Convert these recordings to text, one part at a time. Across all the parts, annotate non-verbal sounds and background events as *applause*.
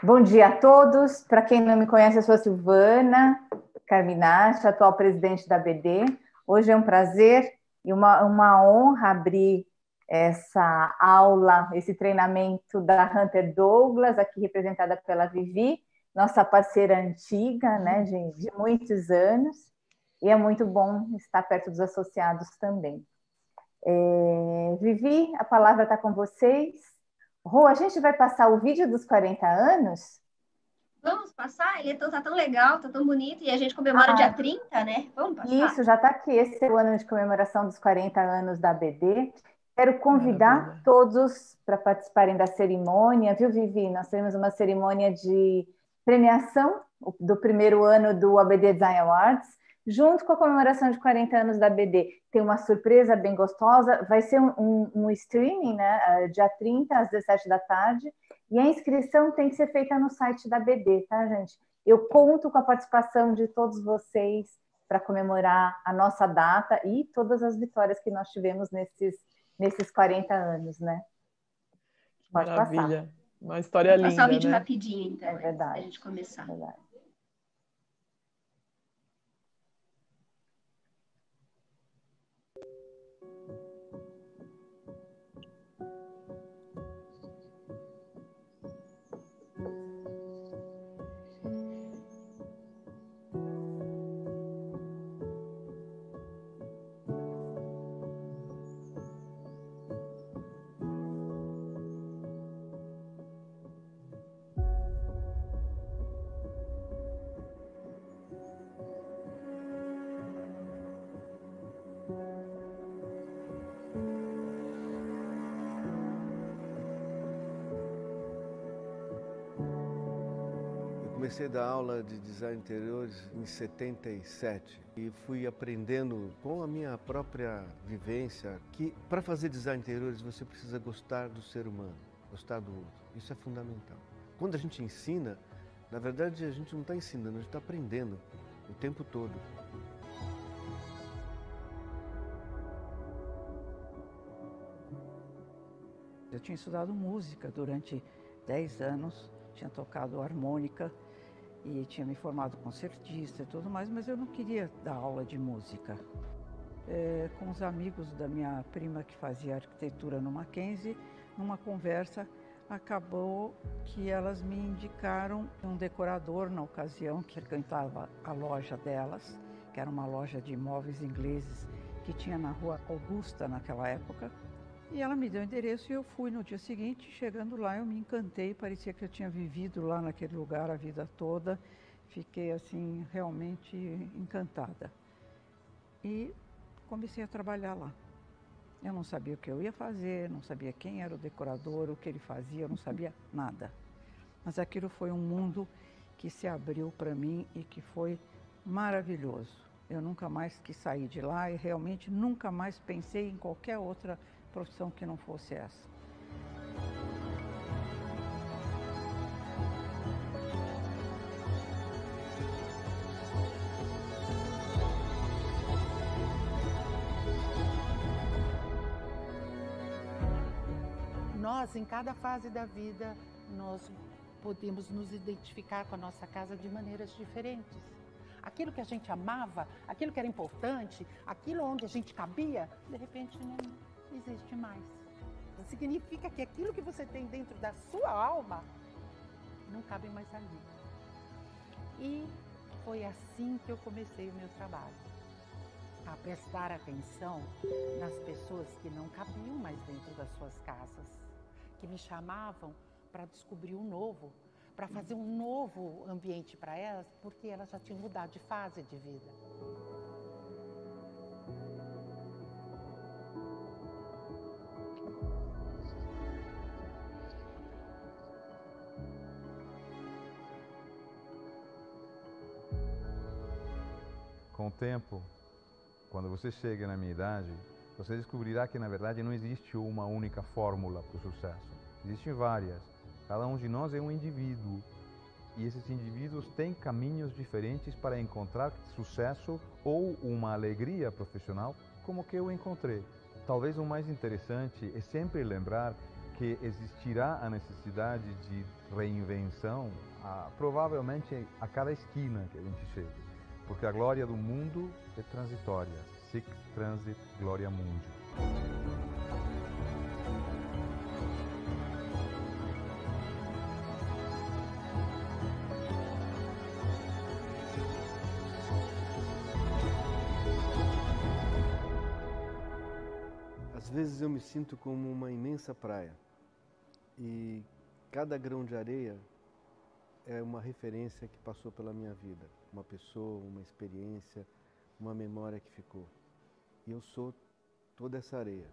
Bom dia a todos. Para quem não me conhece, eu sou a Silvana Carminati, atual presidente da BD. Hoje é um prazer e uma, uma honra abrir essa aula, esse treinamento da Hunter Douglas, aqui representada pela Vivi, nossa parceira antiga, né, de, de muitos anos, e é muito bom estar perto dos associados também. É, Vivi, a palavra está com vocês. Rô, a gente vai passar o vídeo dos 40 anos? Vamos passar? Ele é tá tão legal, tá tão bonito, e a gente comemora ah, dia 30, né? Vamos passar. Isso, já tá aqui. Esse é o ano de comemoração dos 40 anos da BD. Quero convidar Maravilha. todos para participarem da cerimônia, viu, Vivi? Nós teremos uma cerimônia de premiação do primeiro ano do ABD Design Awards junto com a comemoração de 40 anos da BD, tem uma surpresa bem gostosa. Vai ser um, um, um streaming, né? Ah, dia 30 às 17 da tarde. E a inscrição tem que ser feita no site da BD, tá, gente? Eu conto com a participação de todos vocês para comemorar a nossa data e todas as vitórias que nós tivemos nesses, nesses 40 anos, né? Pode Maravilha. Passar. Uma história Vou linda. Passar o vídeo né? rapidinho, então, é verdade, gente começar. É verdade. comecei a dar aula de design interiores em 77 e fui aprendendo com a minha própria vivência que para fazer design interiores você precisa gostar do ser humano, gostar do outro. Isso é fundamental. Quando a gente ensina, na verdade a gente não está ensinando, a gente está aprendendo o tempo todo. Eu tinha estudado música durante 10 anos, tinha tocado harmônica e tinha me formado concertista e tudo mais, mas eu não queria dar aula de música. É, com os amigos da minha prima que fazia arquitetura no Mackenzie, numa conversa, acabou que elas me indicaram um decorador na ocasião que cantava a loja delas, que era uma loja de imóveis ingleses que tinha na rua Augusta naquela época. E ela me deu o endereço e eu fui no dia seguinte. Chegando lá, eu me encantei, parecia que eu tinha vivido lá naquele lugar a vida toda. Fiquei assim, realmente encantada. E comecei a trabalhar lá. Eu não sabia o que eu ia fazer, não sabia quem era o decorador, o que ele fazia, eu não sabia nada. Mas aquilo foi um mundo que se abriu para mim e que foi maravilhoso. Eu nunca mais quis sair de lá e realmente nunca mais pensei em qualquer outra coisa profissão que não fosse essa. Nós, em cada fase da vida, nós podemos nos identificar com a nossa casa de maneiras diferentes. Aquilo que a gente amava, aquilo que era importante, aquilo onde a gente cabia, de repente não, existe mais. Significa que aquilo que você tem dentro da sua alma não cabe mais ali. E foi assim que eu comecei o meu trabalho. A prestar atenção nas pessoas que não cabiam mais dentro das suas casas, que me chamavam para descobrir um novo, para fazer um novo ambiente para elas, porque elas já tinham mudado de fase de vida. um tempo, quando você chega na minha idade, você descobrirá que na verdade não existe uma única fórmula para o sucesso. Existem várias. Cada um de nós é um indivíduo e esses indivíduos têm caminhos diferentes para encontrar sucesso ou uma alegria profissional como que eu encontrei. Talvez o mais interessante é sempre lembrar que existirá a necessidade de reinvenção a, ah, provavelmente a cada esquina que a gente chega porque a glória do mundo é transitória. Sic transit gloria mundi. Às vezes eu me sinto como uma imensa praia e cada grão de areia é uma referência que passou pela minha vida uma pessoa, uma experiência, uma memória que ficou. E eu sou toda essa areia.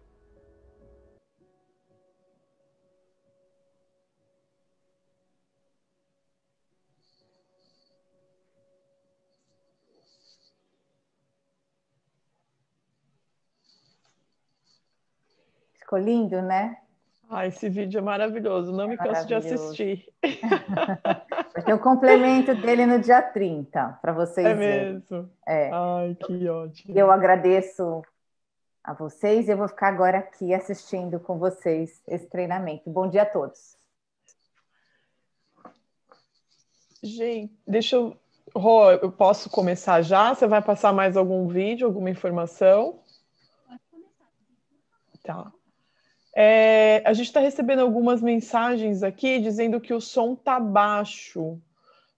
Ficou lindo, né? Ah, esse vídeo é maravilhoso, não é me canso de assistir. *laughs* Vai ter o complemento dele no dia 30, para vocês. É mesmo. É. Ai, que ótimo. Eu agradeço a vocês e eu vou ficar agora aqui assistindo com vocês esse treinamento. Bom dia a todos. Gente, deixa eu. Rô, eu posso começar já? Você vai passar mais algum vídeo, alguma informação? Tá. É, a gente está recebendo algumas mensagens aqui dizendo que o som tá baixo,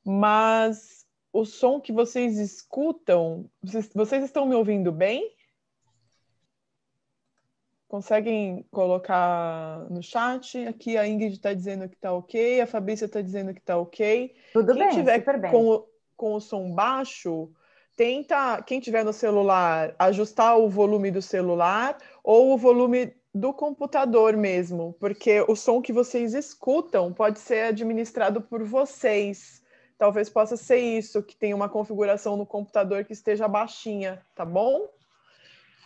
mas o som que vocês escutam, vocês, vocês estão me ouvindo bem? Conseguem colocar no chat? Aqui a Ingrid está dizendo que está ok, a Fabrícia está dizendo que está ok. Tudo quem bem, tiver bem. Com, com o som baixo, tenta, quem tiver no celular, ajustar o volume do celular ou o volume do computador mesmo, porque o som que vocês escutam pode ser administrado por vocês. Talvez possa ser isso, que tem uma configuração no computador que esteja baixinha, tá bom?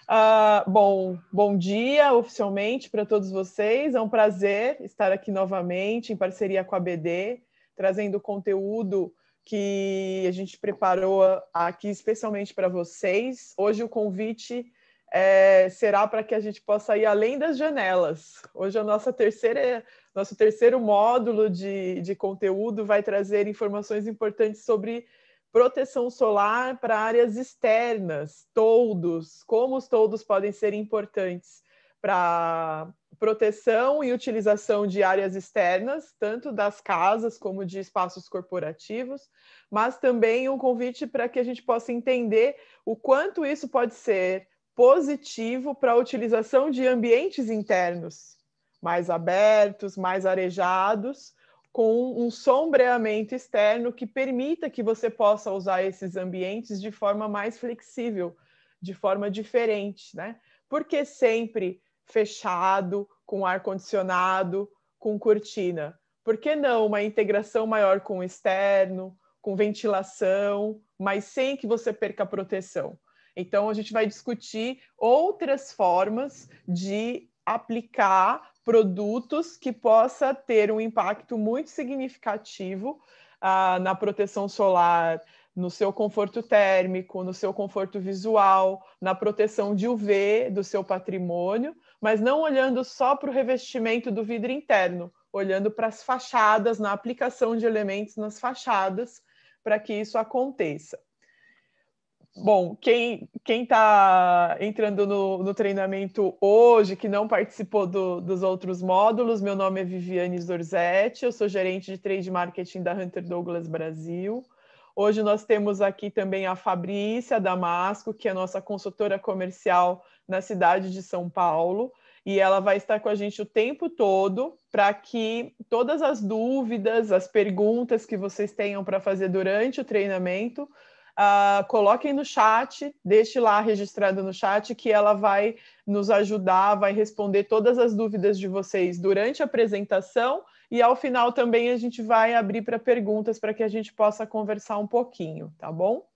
Uh, bom, bom dia oficialmente para todos vocês. É um prazer estar aqui novamente em parceria com a BD, trazendo conteúdo que a gente preparou aqui especialmente para vocês. Hoje o convite é, será para que a gente possa ir além das janelas. Hoje a nossa terceira, nosso terceiro módulo de, de conteúdo vai trazer informações importantes sobre proteção solar para áreas externas, toldos, como os toldos podem ser importantes para proteção e utilização de áreas externas, tanto das casas como de espaços corporativos, mas também um convite para que a gente possa entender o quanto isso pode ser positivo para a utilização de ambientes internos mais abertos, mais arejados, com um sombreamento externo que permita que você possa usar esses ambientes de forma mais flexível, de forma diferente, né? Porque sempre fechado, com ar condicionado, com cortina. Por que não uma integração maior com o externo, com ventilação, mas sem que você perca a proteção? Então, a gente vai discutir outras formas de aplicar produtos que possa ter um impacto muito significativo ah, na proteção solar, no seu conforto térmico, no seu conforto visual, na proteção de UV do seu patrimônio, mas não olhando só para o revestimento do vidro interno, olhando para as fachadas, na aplicação de elementos nas fachadas, para que isso aconteça. Bom, quem quem está entrando no, no, treinamento hoje, que não participou do, dos outros módulos, meu nome é Viviane Zorzetti, eu sou gerente de trade marketing da Hunter Douglas Brasil. Hoje nós temos aqui também a Fabrícia Damasco, que é nossa consultora comercial na cidade de São Paulo, e ela vai estar com a gente o tempo todo para que todas as dúvidas, as perguntas que vocês tenham para fazer durante o treinamento, Uh, coloquem no chat, deixe lá registrado no chat que ela vai nos ajudar, vai responder todas as dúvidas de vocês durante a apresentação e ao final também a gente vai abrir para perguntas para que a gente possa conversar um pouquinho, tá bom?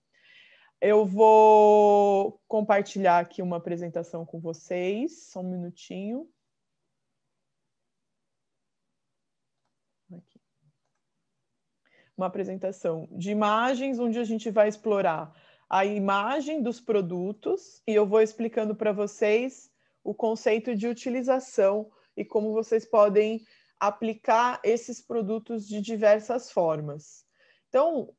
Eu vou compartilhar aqui uma apresentação com vocês, só um minutinho. uma apresentação de imagens, onde a gente vai explorar a imagem dos produtos e eu vou explicando para vocês o conceito de utilização e como vocês podem aplicar esses produtos de diversas formas. Então,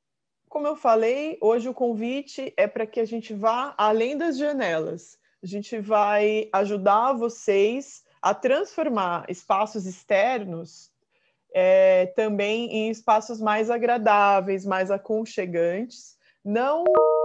como eu falei, hoje o convite é para que a gente vá além das janelas. A gente vai ajudar vocês a transformar espaços externos é, também em espaços mais agradáveis, mais aconchegantes, não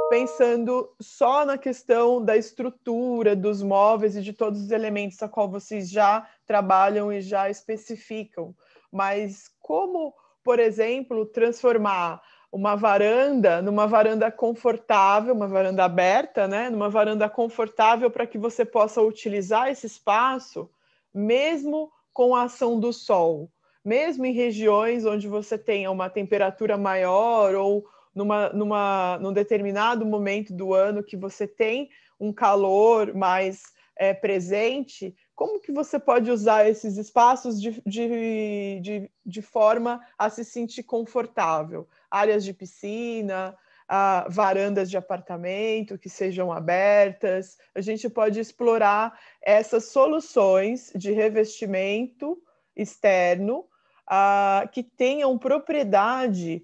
pensando só na questão da estrutura dos móveis e de todos os elementos a qual vocês já trabalham e já especificam, mas como, por exemplo, transformar uma varanda numa varanda confortável, uma varanda aberta, né? Numa varanda confortável para que você possa utilizar esse espaço mesmo com a ação do sol mesmo em regiões onde você tenha uma temperatura maior ou numa, numa, num determinado momento do ano que você tem um calor mais é, presente, como que você pode usar esses espaços de, de, de, de forma a se sentir confortável? Áreas de piscina, varandas de apartamento que sejam abertas. A gente pode explorar essas soluções de revestimento externo ah, que tenham propriedade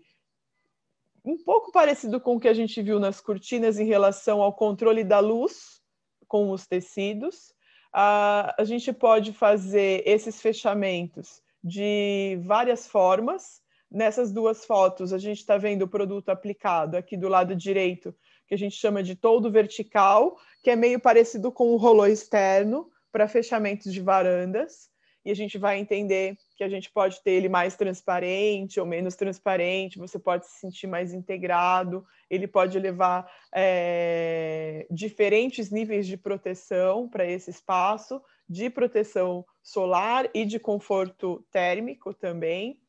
um pouco parecido com o que a gente viu nas cortinas em relação ao controle da luz com os tecidos. a gente pode fazer esses fechamentos de várias formas. Nessas duas fotos, a gente está vendo o produto aplicado aqui do lado direito, que a gente chama de todo vertical, que é meio parecido com o rolô externo para fechamentos de varandas e a gente vai entender que a gente pode ter ele mais transparente ou menos transparente, você pode se sentir mais integrado, ele pode levar é, diferentes níveis de proteção para esse espaço, de proteção solar e de conforto térmico também.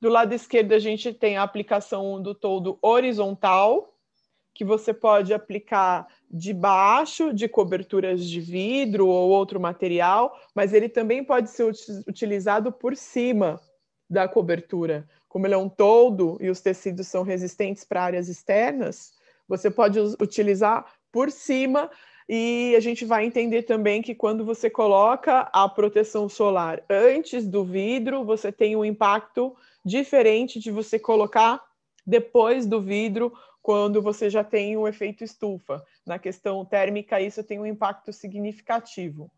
Do lado esquerdo, a gente tem a aplicação do todo horizontal, que você pode aplicar debaixo de coberturas de vidro ou outro material, mas ele também pode ser utilizado por cima da cobertura. Como ele é um todo e os tecidos são resistentes para áreas externas, você pode utilizar por cima e a gente vai entender também que quando você coloca a proteção solar antes do vidro, você tem um impacto diferente de você colocar depois do vidro quando você já tem o efeito estufa. Na questão térmica, isso tem um impacto significativo.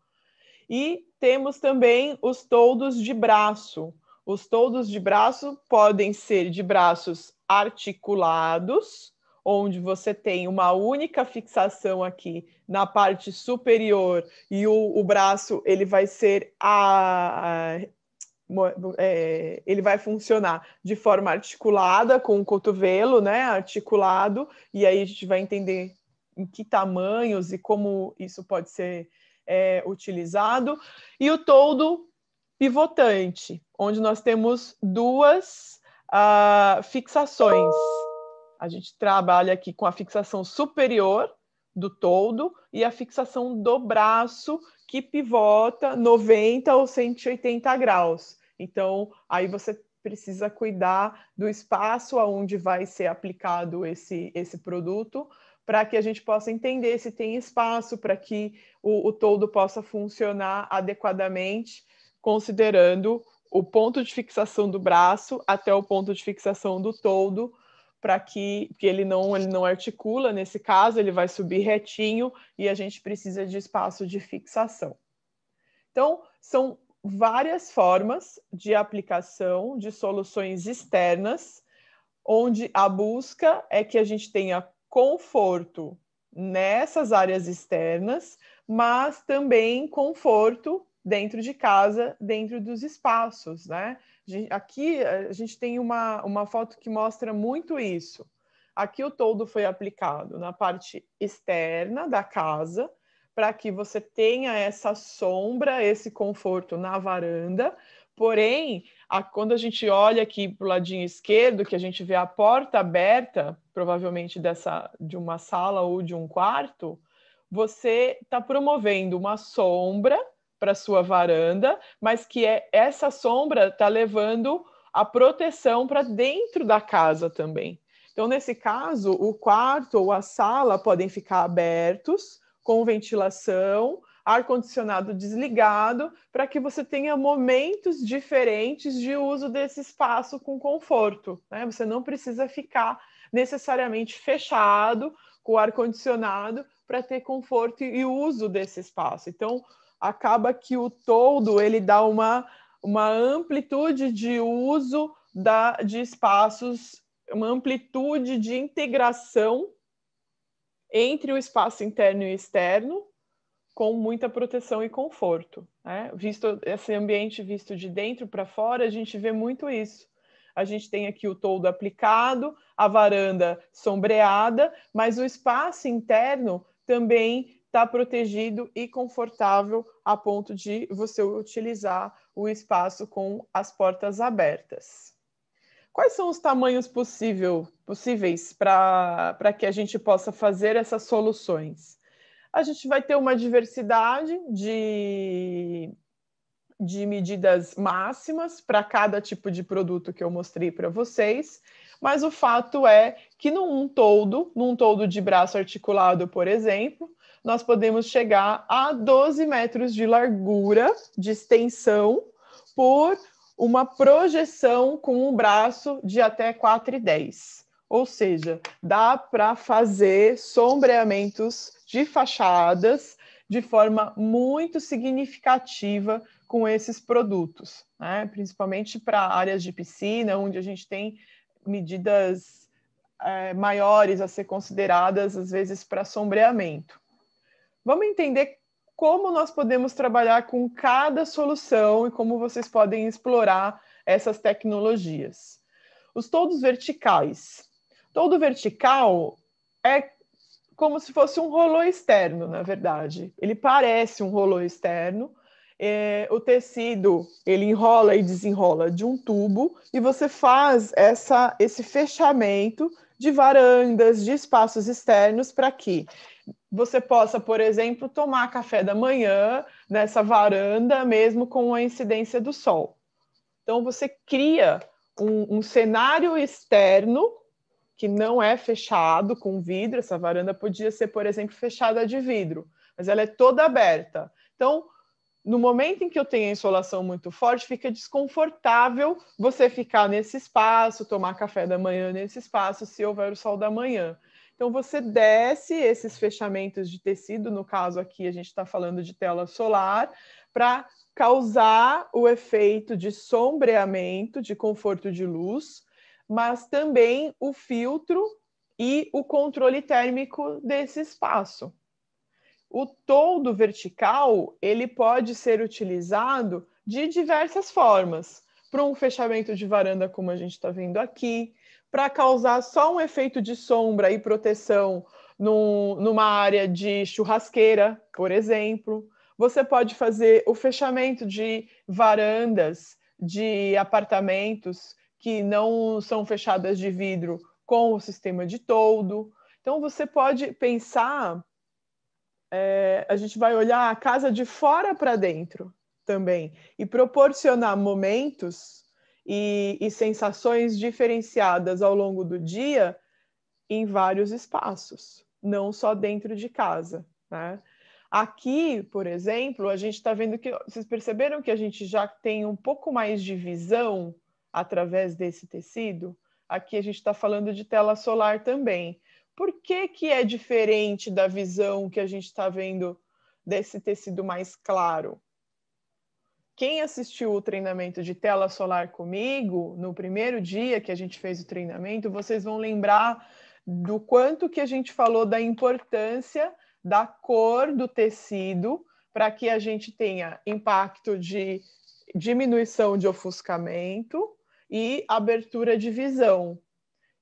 E temos também os toldos de braço. Os toldos de braço podem ser de braços articulados, onde você tem uma única fixação aqui na parte superior e o, o braço ele vai ser a, a, é, ele vai funcionar de forma articulada com o cotovelo, né, articulado, e aí a gente vai entender em que tamanhos e como isso pode ser é, utilizado, e o toldo pivotante, onde nós temos duas uh, fixações. A gente trabalha aqui com a fixação superior do toldo e a fixação do braço que pivota 90 ou 180 graus. Então, aí você precisa cuidar do espaço aonde vai ser aplicado esse, esse produto, para que a gente possa entender se tem espaço para que o, o todo possa funcionar adequadamente, considerando o ponto de fixação do braço até o ponto de fixação do toldo para que, que ele não ele não articula nesse caso, ele vai subir retinho e a gente precisa de espaço de fixação. Então, são várias formas de aplicação de soluções externas, onde a busca é que a gente tenha conforto nessas áreas externas, mas também conforto dentro de casa, dentro dos espaços, né? Aqui eh, a gente tem uma, uma foto que mostra muito isso. Aqui o toldo foi aplicado na parte externa da casa, para que você tenha essa sombra, esse conforto na varanda. Porém, a, quando a gente olha aqui para o ladinho esquerdo, que a gente vê a porta aberta, provavelmente dessa de uma sala ou de um quarto, você está promovendo uma sombra para sua varanda, mas que é essa sombra está levando a proteção para dentro da casa também. Então, nesse caso, o quarto ou a sala podem ficar abertos, com ventilação, ar-condicionado desligado, para que você tenha momentos diferentes de uso desse espaço com conforto. Né? Você não precisa ficar necessariamente fechado com o ar-condicionado para ter conforto e uso desse espaço. Então, acaba que o todo ele dá uma, uma amplitude de uso da, de espaços, uma amplitude de integração entre o espaço interno e externo, com muita proteção e conforto. Né? Visto esse ambiente visto de dentro para fora, a gente vê muito isso. A gente tem aqui o toldo aplicado, a varanda sombreada, mas o espaço interno também está protegido e confortável a ponto de você utilizar o espaço com as portas abertas. Quais são os tamanhos possível, possíveis para que a gente possa fazer essas soluções? A gente vai ter uma diversidade de, de medidas máximas para cada tipo de produto que eu mostrei para vocês, mas o fato é que num todo, num todo de braço articulado, por exemplo, nós podemos chegar a 12 metros de largura, de extensão, por uma projeção com um braço de até 4,10. Ou seja, dá para fazer sombreamentos de fachadas de forma muito significativa com esses produtos, né? principalmente para áreas de piscina, onde a gente tem medidas é, maiores a ser consideradas, às vezes, para sombreamento. Vamos entender como nós podemos trabalhar com cada solução e como vocês podem explorar essas tecnologias. Os todos verticais. Todo vertical é como se fosse um rolô externo, na verdade. Ele parece um rolô externo. É, o tecido ele enrola e desenrola de um tubo e você faz essa, esse fechamento de varandas, de espaços externos para que você possa, por exemplo, tomar café da manhã nessa varanda, mesmo com a incidência do sol. Então, você cria um, um cenário externo que não é fechado com vidro. Essa varanda podia ser, por exemplo, fechada de vidro, mas ela é toda aberta. Então, no momento em que eu tenho a insolação muito forte, fica desconfortável você ficar nesse espaço, tomar café da manhã nesse espaço, se houver o sol da manhã. Então, você desce esses fechamentos de tecido, no caso aqui a gente está falando de tela solar, para causar o efeito de sombreamento, de conforto de luz, mas também o filtro e o controle térmico desse espaço. O toldo vertical ele pode ser utilizado de diversas formas, para um fechamento de varanda como a gente está vendo aqui, para causar só um efeito de sombra e proteção numa área de churrasqueira, por exemplo. Você pode fazer o fechamento de varandas de apartamentos que não são fechadas de vidro com o sistema de toldo. Então, você pode pensar, é, a gente vai olhar a casa de fora para dentro também e proporcionar momentos e, e sensações diferenciadas ao longo do dia em vários espaços, não só dentro de casa. Né? Aqui, por exemplo, a gente está vendo que vocês perceberam que a gente já tem um pouco mais de visão através desse tecido. Aqui a gente está falando de tela solar também. Por que, que é diferente da visão que a gente está vendo desse tecido mais claro? Quem assistiu o treinamento de tela solar comigo, no primeiro dia que a gente fez o treinamento, vocês vão lembrar do quanto que a gente falou da importância da cor do tecido para que a gente tenha impacto de diminuição de ofuscamento e abertura de visão.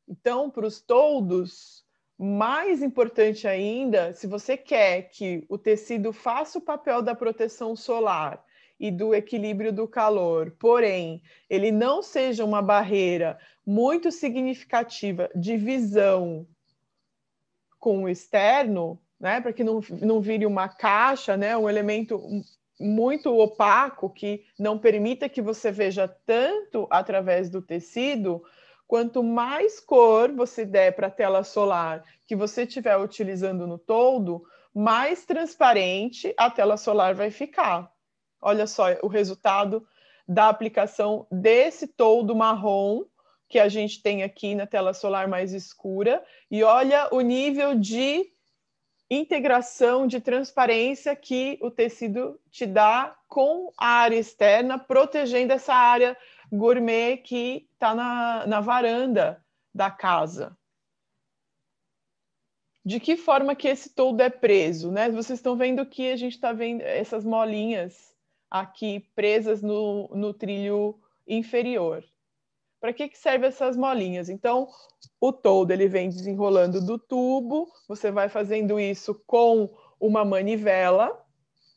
Então, para os toldos, mais importante ainda, se você quer que o tecido faça o papel da proteção solar e do equilíbrio do calor, porém, ele não seja uma barreira muito significativa de visão com o externo, né, para que não, não vire uma caixa, né, um elemento muito opaco que não permita que você veja tanto através do tecido, quanto mais cor você der para a tela solar que você estiver utilizando no todo, mais transparente a tela solar vai ficar. Olha só o resultado da aplicação desse toldo marrom que a gente tem aqui na tela solar mais escura e olha o nível de integração de transparência que o tecido te dá com a área externa, protegendo essa área gourmet que está na, na varanda da casa. De que forma que esse toldo é preso? Né? Vocês estão vendo que a gente está vendo essas molinhas aqui presas no, no trilho inferior. Para que, que servem essas molinhas? Então, o todo ele vem desenrolando do tubo, você vai fazendo isso com uma manivela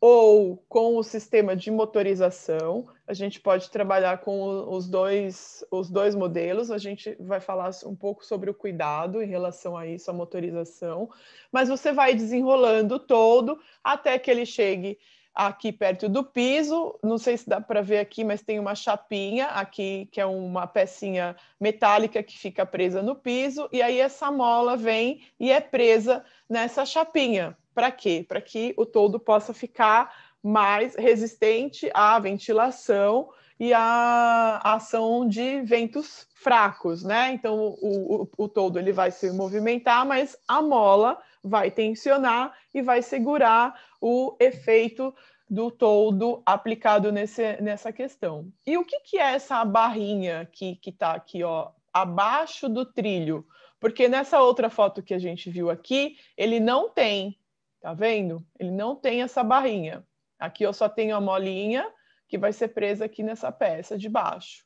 ou com o sistema de motorização. A gente pode trabalhar com os dois, os dois modelos. A gente vai falar um pouco sobre o cuidado em relação a isso, a motorização. Mas você vai desenrolando todo até que ele chegue aqui perto do piso. Não sei se dá para ver aqui, mas tem uma chapinha aqui, que é uma pecinha metálica que fica presa no piso, e aí essa mola vem e é presa nessa chapinha. Para quê? Para que o todo possa ficar mais resistente à ventilação e à ação de ventos fracos, né? Então o, o, o todo ele vai se movimentar, mas a mola vai tensionar e vai segurar o efeito do todo aplicado nesse, nessa questão. E o que, que é essa barrinha aqui que está aqui, ó, abaixo do trilho? Porque nessa outra foto que a gente viu aqui, ele não tem, tá vendo? Ele não tem essa barrinha. Aqui eu só tenho a molinha que vai ser presa aqui nessa peça de baixo.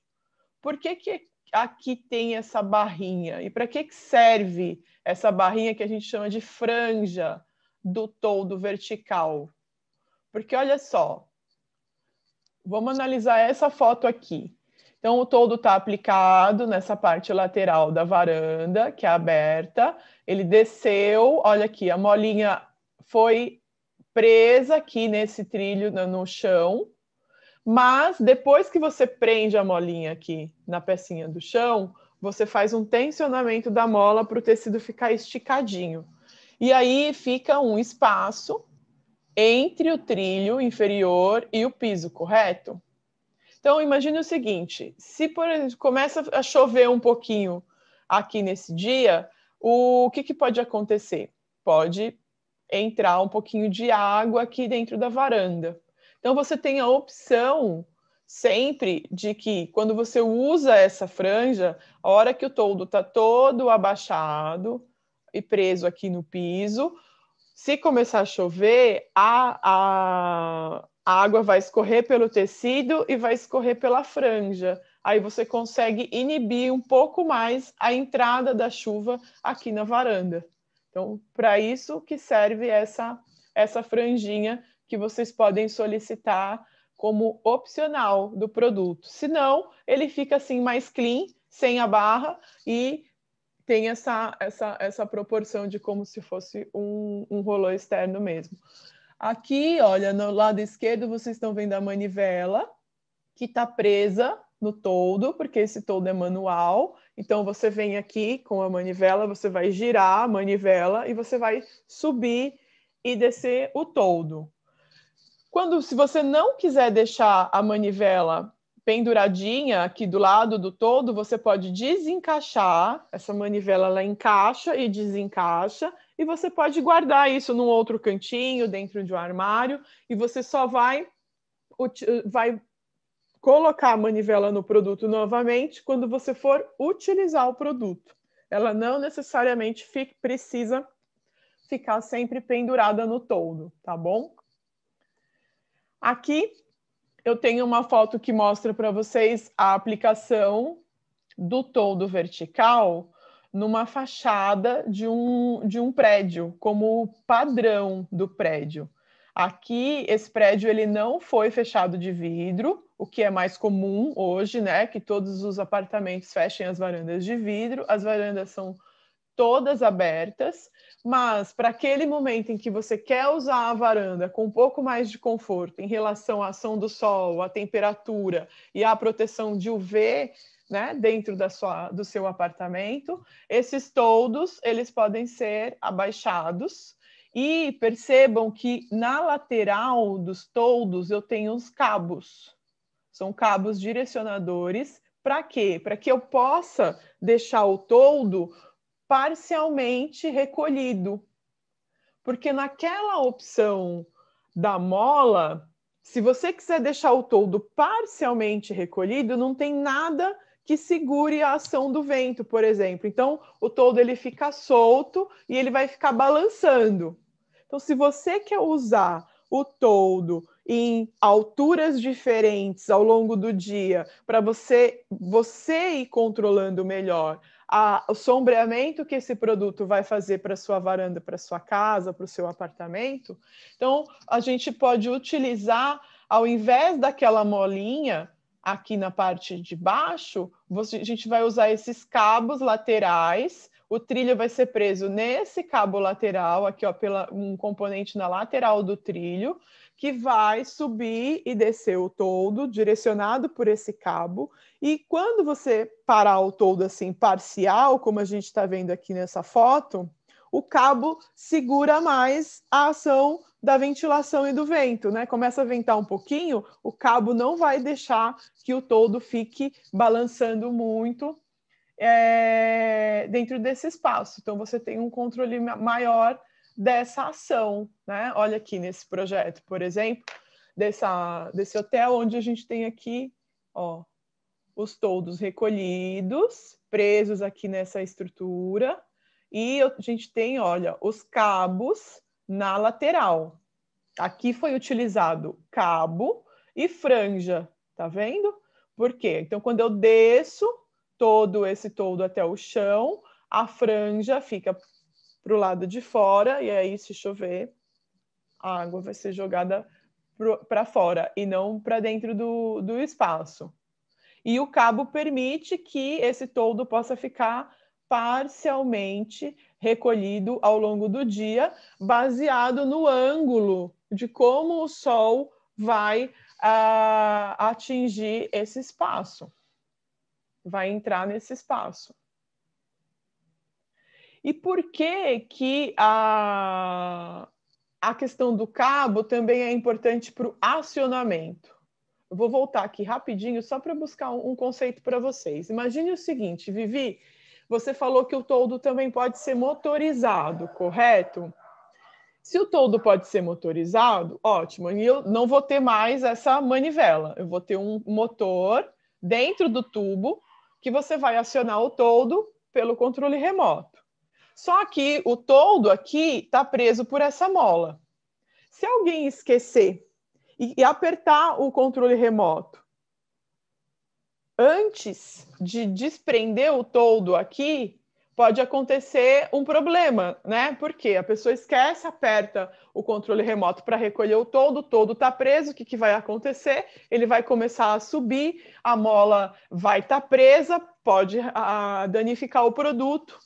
Por que, que aqui tem essa barrinha? E para que, que serve essa barrinha que a gente chama de franja? do todo vertical. Porque olha só, vamos analisar essa foto aqui. Então, o todo está aplicado nessa parte lateral da varanda, que é aberta. Ele desceu, olha aqui, a molinha foi presa aqui nesse trilho no chão, mas depois que você prende a molinha aqui na pecinha do chão, você faz um tensionamento da mola para o tecido ficar esticadinho. E aí fica um espaço entre o trilho inferior e o piso, correto? Então imagine o seguinte: se por, começa a chover um pouquinho aqui nesse dia, o, o que, que pode acontecer? Pode entrar um pouquinho de água aqui dentro da varanda. Então você tem a opção sempre de que quando você usa essa franja, a hora que o toldo está todo abaixado, e preso aqui no piso. Se começar a chover, a, a, a água vai escorrer pelo tecido e vai escorrer pela franja. Aí você consegue inibir um pouco mais a entrada da chuva aqui na varanda. Então, para isso que serve essa, essa franjinha que vocês podem solicitar como opcional do produto. Senão, ele fica assim mais clean, sem a barra e tem essa, essa, essa proporção de como se fosse um, um rolô externo mesmo. Aqui, olha, no lado esquerdo vocês estão vendo a manivela que está presa no toldo porque esse toldo é manual. Então você vem aqui com a manivela, você vai girar a manivela e você vai subir e descer o toldo Quando, se você não quiser deixar a manivela penduradinha aqui do lado do todo, você pode desencaixar, essa manivela ela encaixa e desencaixa, e você pode guardar isso num outro cantinho, dentro de um armário, e você só vai, vai colocar a manivela no produto novamente quando você for utilizar o produto. Ela não necessariamente fica, precisa ficar sempre pendurada no todo, tá bom? Aqui eu tenho uma foto que mostra para vocês a aplicação do toldo vertical numa fachada de um, de um prédio, como padrão do prédio. Aqui, esse prédio ele não foi fechado de vidro, o que é mais comum hoje, né? Que todos os apartamentos fechem as varandas de vidro. As varandas são todas abertas, mas para aquele momento em que você quer usar a varanda com um pouco mais de conforto em relação à ação do sol, à temperatura e à proteção de UV, né, dentro da sua, do seu apartamento, esses toldos eles podem ser abaixados e percebam que na lateral dos toldos eu tenho os cabos, são cabos direcionadores para quê? Para que eu possa deixar o toldo parcialmente recolhido. Porque naquela opção da mola, se você quiser deixar o toldo parcialmente recolhido, não tem nada que segure a ação do vento, por exemplo. Então, o toldo ele fica solto e ele vai ficar balançando. Então, se você quer usar o toldo em alturas diferentes ao longo do dia, para você você ir controlando melhor a, o sombreamento que esse produto vai fazer para sua varanda, para sua casa, para o seu apartamento. Então, a gente pode utilizar, ao invés daquela molinha aqui na parte de baixo, você, a gente vai usar esses cabos laterais. O trilho vai ser preso nesse cabo lateral, aqui ó, pela, um componente na lateral do trilho, que vai subir e descer o toldo, direcionado por esse cabo. E quando você parar o toldo assim parcial, como a gente está vendo aqui nessa foto, o cabo segura mais a ação da ventilação e do vento, né? Começa a ventar um pouquinho, o cabo não vai deixar que o toldo fique balançando muito é, dentro desse espaço. Então você tem um controle maior dessa ação, né? Olha aqui nesse projeto, por exemplo, dessa, desse hotel onde a gente tem aqui, ó, os toldos recolhidos, presos aqui nessa estrutura, e a gente tem, olha, os cabos na lateral. Aqui foi utilizado cabo e franja, tá vendo? Por quê? Então, quando eu desço todo esse toldo até o chão, a franja fica para o lado de fora, e aí, se chover, a água vai ser jogada para fora e não para dentro do, do espaço. E o cabo permite que esse toldo possa ficar parcialmente recolhido ao longo do dia, baseado no ângulo de como o sol vai uh, atingir esse espaço, vai entrar nesse espaço. E por que que a, a questão do cabo também é importante para o acionamento? Eu vou voltar aqui rapidinho só para buscar um, um conceito para vocês. Imagine o seguinte, Vivi, você falou que o toldo também pode ser motorizado, correto? Se o toldo pode ser motorizado, ótimo. E eu não vou ter mais essa manivela. Eu vou ter um motor dentro do tubo que você vai acionar o toldo pelo controle remoto. Só que o toldo aqui está preso por essa mola. Se alguém esquecer e, e apertar o controle remoto antes de desprender o toldo aqui, pode acontecer um problema, né? Porque a pessoa esquece, aperta o controle remoto para recolher o todo, o todo está preso, o que, que vai acontecer? Ele vai começar a subir, a mola vai estar tá presa, pode a, danificar o produto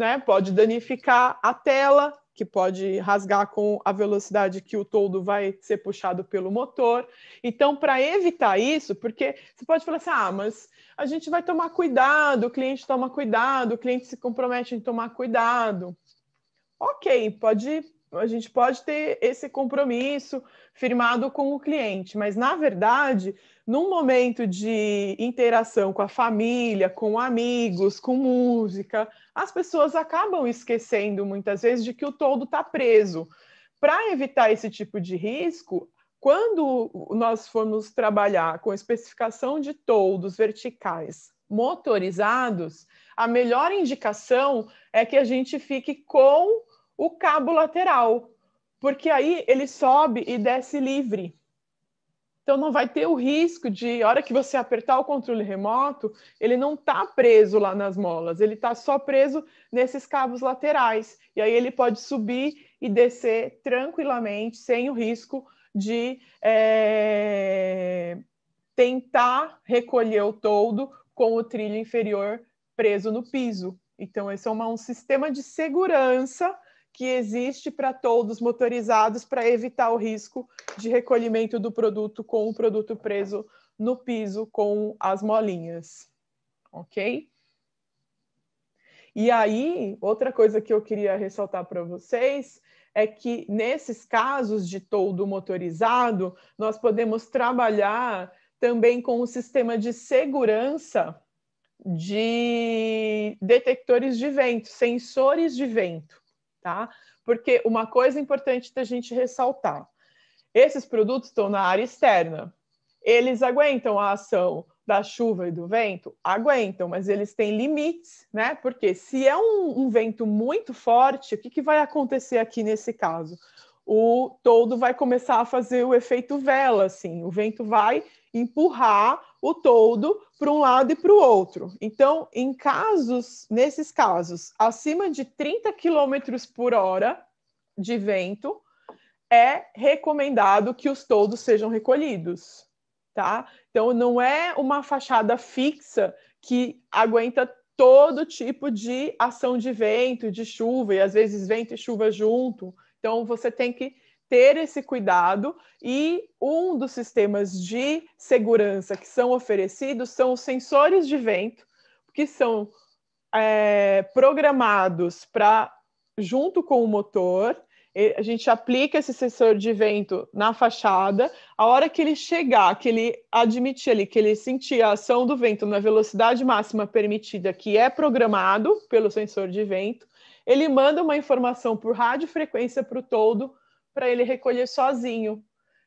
né, pode danificar a tela, que pode rasgar com a velocidade que o toldo vai ser puxado pelo motor. Então, para evitar isso, porque você pode falar assim: ah, mas a gente vai tomar cuidado, o cliente toma cuidado, o cliente se compromete em tomar cuidado. Ok, pode a gente pode ter esse compromisso firmado com o cliente, mas na verdade, num momento de interação com a família, com amigos, com música, as pessoas acabam esquecendo muitas vezes de que o todo está preso. Para evitar esse tipo de risco, quando nós formos trabalhar com especificação de toldos verticais motorizados, a melhor indicação é que a gente fique com o cabo lateral, porque aí ele sobe e desce livre. Então não vai ter o risco de, a hora que você apertar o controle remoto, ele não está preso lá nas molas, ele está só preso nesses cabos laterais. E aí ele pode subir e descer tranquilamente, sem o risco de é, tentar recolher o todo com o trilho inferior preso no piso. Então, esse é uma, um sistema de segurança que existe para todos motorizados para evitar o risco de recolhimento do produto com o produto preso no piso com as molinhas. Ok? E aí, outra coisa que eu queria ressaltar para vocês é que nesses casos de toldo motorizado, nós podemos trabalhar também com o sistema de segurança de detectores de vento, sensores de vento tá? Porque uma coisa é importante da gente ressaltar: esses produtos estão na área externa. Eles aguentam a ação da chuva e do vento? Aguentam, mas eles têm limites, né? Porque se é um, um vento muito forte, o que, que vai acontecer aqui nesse caso? o toldo vai começar a fazer o efeito vela, assim, o vento vai empurrar o toldo para um lado e para o outro. Então, em casos, nesses casos, acima de 30 km por hora de vento, é recomendado que os toldos sejam recolhidos, tá? Então, não é uma fachada fixa que aguenta todo tipo de ação de vento, de chuva, e às vezes vento e chuva junto. Então, você tem que ter esse cuidado e um dos sistemas de segurança que são oferecidos são os sensores de vento, que são é, programados para junto com o motor. A gente aplica esse sensor de vento na fachada. A hora que ele chegar, que ele admitir ali, que ele sentir a ação do vento na velocidade máxima permitida, que é programado pelo sensor de vento, ele manda uma informação por radiofrequência para o todo para ele recolher sozinho.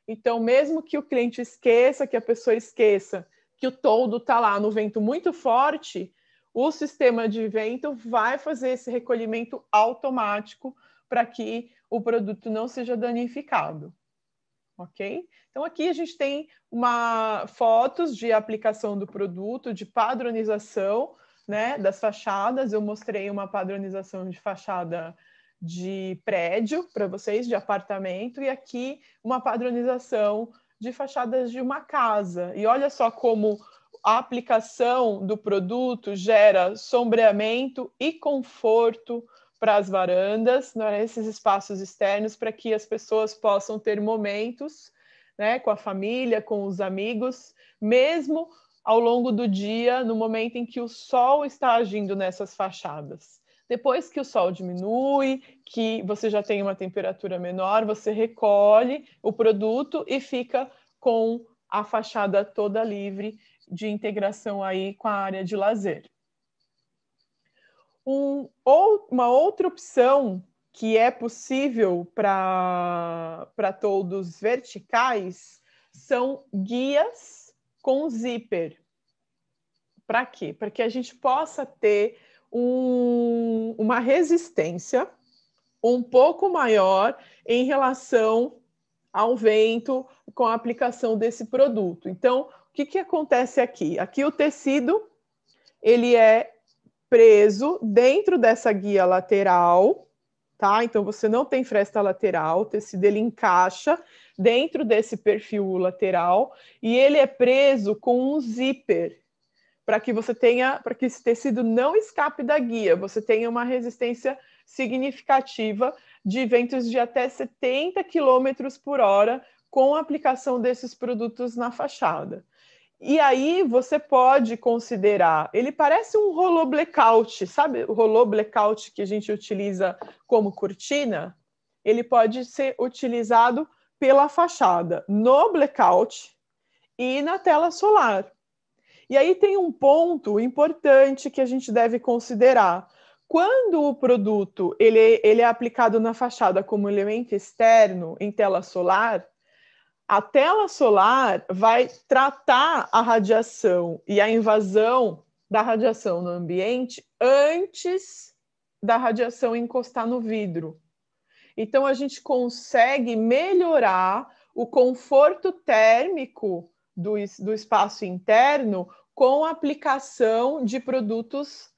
Então, mesmo que o cliente esqueça, que a pessoa esqueça que o todo está lá no vento muito forte, o sistema de vento vai fazer esse recolhimento automático para que o produto não seja danificado. Ok? Então, aqui a gente tem uma, fotos de aplicação do produto, de padronização, né, das fachadas. Eu mostrei uma padronização de fachada de prédio para vocês, de apartamento, e aqui uma padronização de fachadas de uma casa. E olha só como a aplicação do produto gera sombreamento e conforto para as varandas, né, esses espaços externos, para que as pessoas possam ter momentos né, com a família, com os amigos, mesmo ao longo do dia, no momento em que o sol está agindo nessas fachadas. Depois que o sol diminui, que você já tem uma temperatura menor, você recolhe o produto e fica com a fachada toda livre de integração aí com a área de lazer. Um, ou, uma outra opção que é possível para toldos verticais são guias com zíper. Para quê? Para que a gente possa ter um, uma resistência um pouco maior em relação ao vento com a aplicação desse produto. Então, o que, que acontece aqui? Aqui o tecido ele é preso dentro dessa guia lateral tá? Então você não tem fresta lateral, o tecido ele encaixa dentro desse perfil lateral e ele é preso com um zíper para que você tenha, para que esse tecido não escape da guia, você tenha uma resistência significativa de ventos de até 70 km por hora com a aplicação desses produtos na fachada. E aí você pode considerar, ele parece um rolô blackout, sabe? O rolô blackout que a gente utiliza como cortina, ele pode ser utilizado pela fachada, no blackout e na tela solar. E aí tem um ponto importante que a gente deve considerar. Quando o produto ele, é, ele é aplicado na fachada como elemento externo em tela solar, a tela solar vai tratar a radiação e a invasão da radiação no ambiente antes da radiação encostar no vidro. Então, a gente consegue melhorar o conforto térmico do, do espaço interno com a aplicação de produtos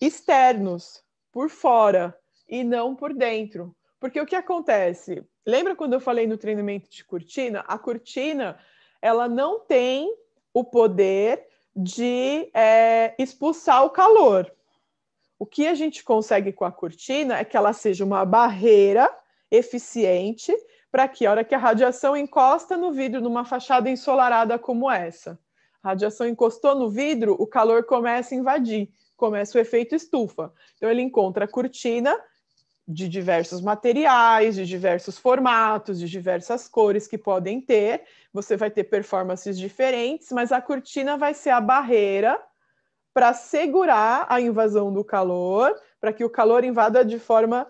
externos, por fora, e não por dentro. Porque o que acontece? Lembra quando eu falei no treinamento de cortina? A cortina, ela não tem o poder de é, expulsar o calor. O que a gente consegue com a cortina é que ela seja uma barreira eficiente para que, a hora que a radiação encosta no vidro numa fachada ensolarada como essa, a radiação encostou no vidro, o calor começa a invadir, começa o efeito estufa. Então, ele encontra a cortina de diversos materiais, de diversos formatos, de diversas cores que podem ter. Você vai ter performances diferentes, mas a cortina vai ser a barreira para segurar a invasão do calor, para que o calor invada de forma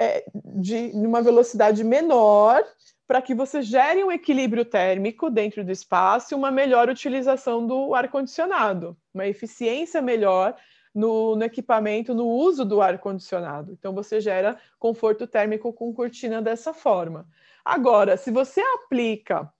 é, de uma velocidade menor, para que você gere um equilíbrio térmico dentro do espaço e uma melhor utilização do ar condicionado, uma eficiência melhor no, no equipamento, no uso do ar-condicionado. Então, você gera conforto térmico com cortina dessa forma. Agora, se você aplica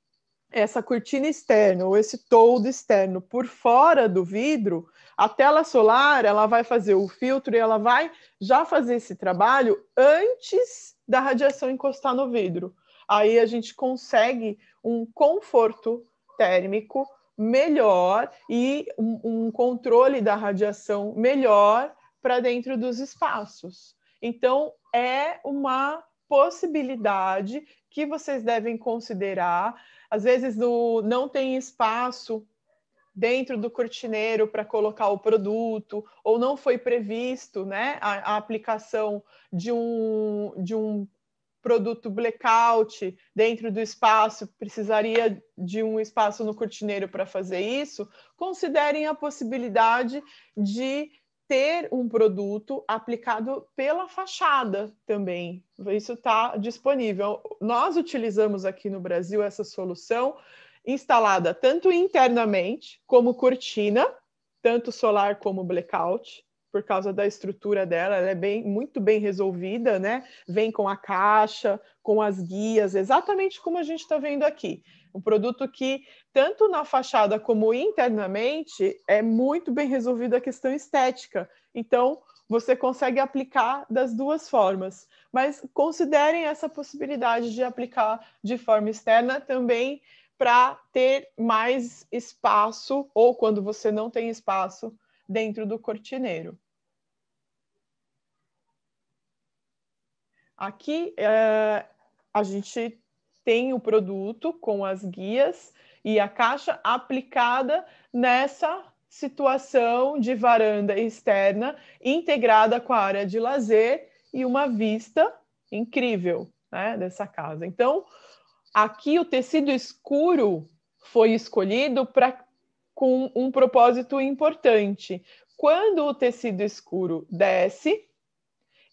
essa cortina externa ou esse toldo externo por fora do vidro, a tela solar ela vai fazer o filtro e ela vai já fazer esse trabalho antes da radiação encostar no vidro. Aí a gente consegue um conforto térmico melhor e um, um controle da radiação melhor para dentro dos espaços. Então, é uma possibilidade que vocês devem considerar. Às vezes, no, não tem espaço dentro do cortineiro para colocar o produto, ou não foi previsto né, a, a aplicação de um, de um produto blackout dentro do espaço, precisaria de um espaço no cortineiro para fazer isso, considerem a possibilidade de ter um produto aplicado pela fachada também. Isso está disponível. Nós utilizamos aqui no Brasil essa solução instalada tanto internamente como cortina, tanto solar como blackout, por causa da estrutura dela, ela é bem, muito bem resolvida, né? Vem com a caixa, com as guias, exatamente como a gente está vendo aqui. Um produto que, tanto na fachada como internamente, é muito bem resolvida a questão estética. Então, você consegue aplicar das duas formas. Mas considerem essa possibilidade de aplicar de forma externa também para ter mais espaço, ou quando você não tem espaço, dentro do cortineiro. Aqui é, a gente tem o produto com as guias e a caixa aplicada nessa situação de varanda externa integrada com a área de lazer e uma vista incrível né, dessa casa. Então, aqui o tecido escuro foi escolhido para com um propósito importante. Quando o tecido escuro desce,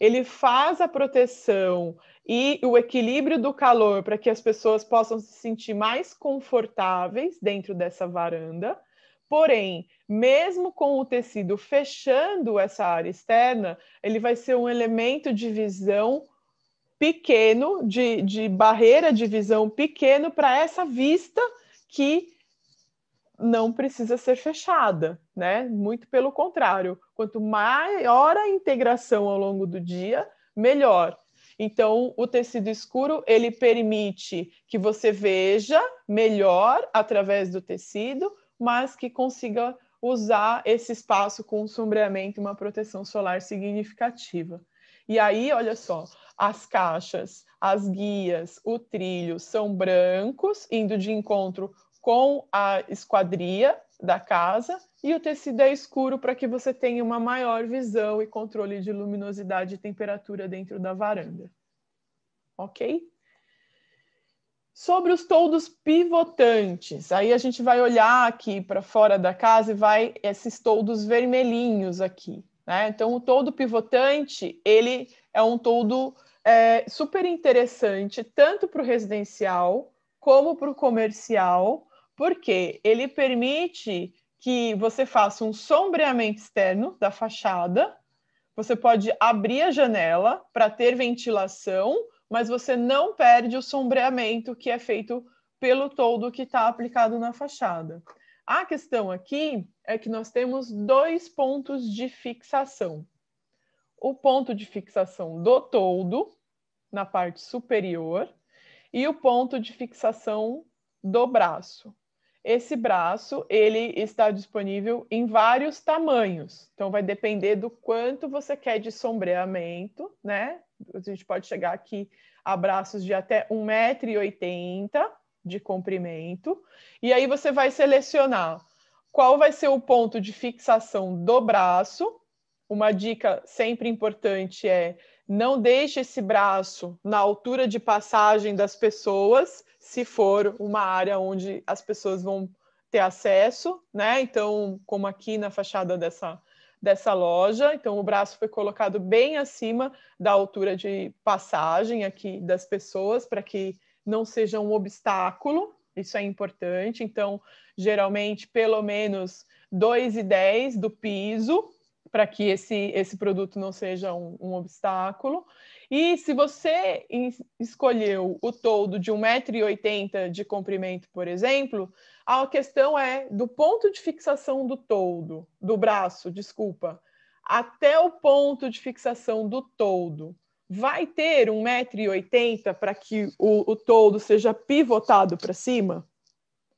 ele faz a proteção e o equilíbrio do calor para que as pessoas possam se sentir mais confortáveis dentro dessa varanda. Porém, mesmo com o tecido fechando essa área externa, ele vai ser um elemento de visão pequeno, de, de barreira de visão pequeno para essa vista que não precisa ser fechada, né? Muito pelo contrário, quanto maior a integração ao longo do dia, melhor. Então, o tecido escuro ele permite que você veja melhor através do tecido, mas que consiga usar esse espaço com um sombreamento, uma proteção solar significativa. E aí, olha só, as caixas, as guias, o trilho são brancos, indo de encontro com a esquadria da casa e o tecido é escuro para que você tenha uma maior visão e controle de luminosidade e temperatura dentro da varanda. Ok? Sobre os toldos pivotantes, aí a gente vai olhar aqui para fora da casa e vai esses toldos vermelhinhos aqui. Né? Então, o toldo pivotante, ele é um toldo é, super interessante, tanto para o residencial como para o comercial, porque ele permite que você faça um sombreamento externo da fachada. Você pode abrir a janela para ter ventilação, mas você não perde o sombreamento que é feito pelo toldo que está aplicado na fachada. A questão aqui é que nós temos dois pontos de fixação. O ponto de fixação do toldo na parte superior, e o ponto de fixação do braço, esse braço, ele está disponível em vários tamanhos. Então, vai depender do quanto você quer de sombreamento, né? A gente pode chegar aqui a braços de até 1,80m de comprimento. E aí você vai selecionar qual vai ser o ponto de fixação do braço. Uma dica sempre importante é não deixe esse braço na altura de passagem das pessoas, se for uma área onde as pessoas vão ter acesso, né? Então, como aqui na fachada dessa, dessa loja, então o braço foi colocado bem acima da altura de passagem aqui das pessoas para que não seja um obstáculo. Isso é importante. Então, geralmente pelo menos 2,10 do piso para que esse, esse produto não seja um, um obstáculo. E se você escolheu o toldo de 1,80m de comprimento, por exemplo, a questão é do ponto de fixação do toldo, do braço, desculpa, até o ponto de fixação do toldo. Vai ter 1,80m para que o, o toldo seja pivotado para cima?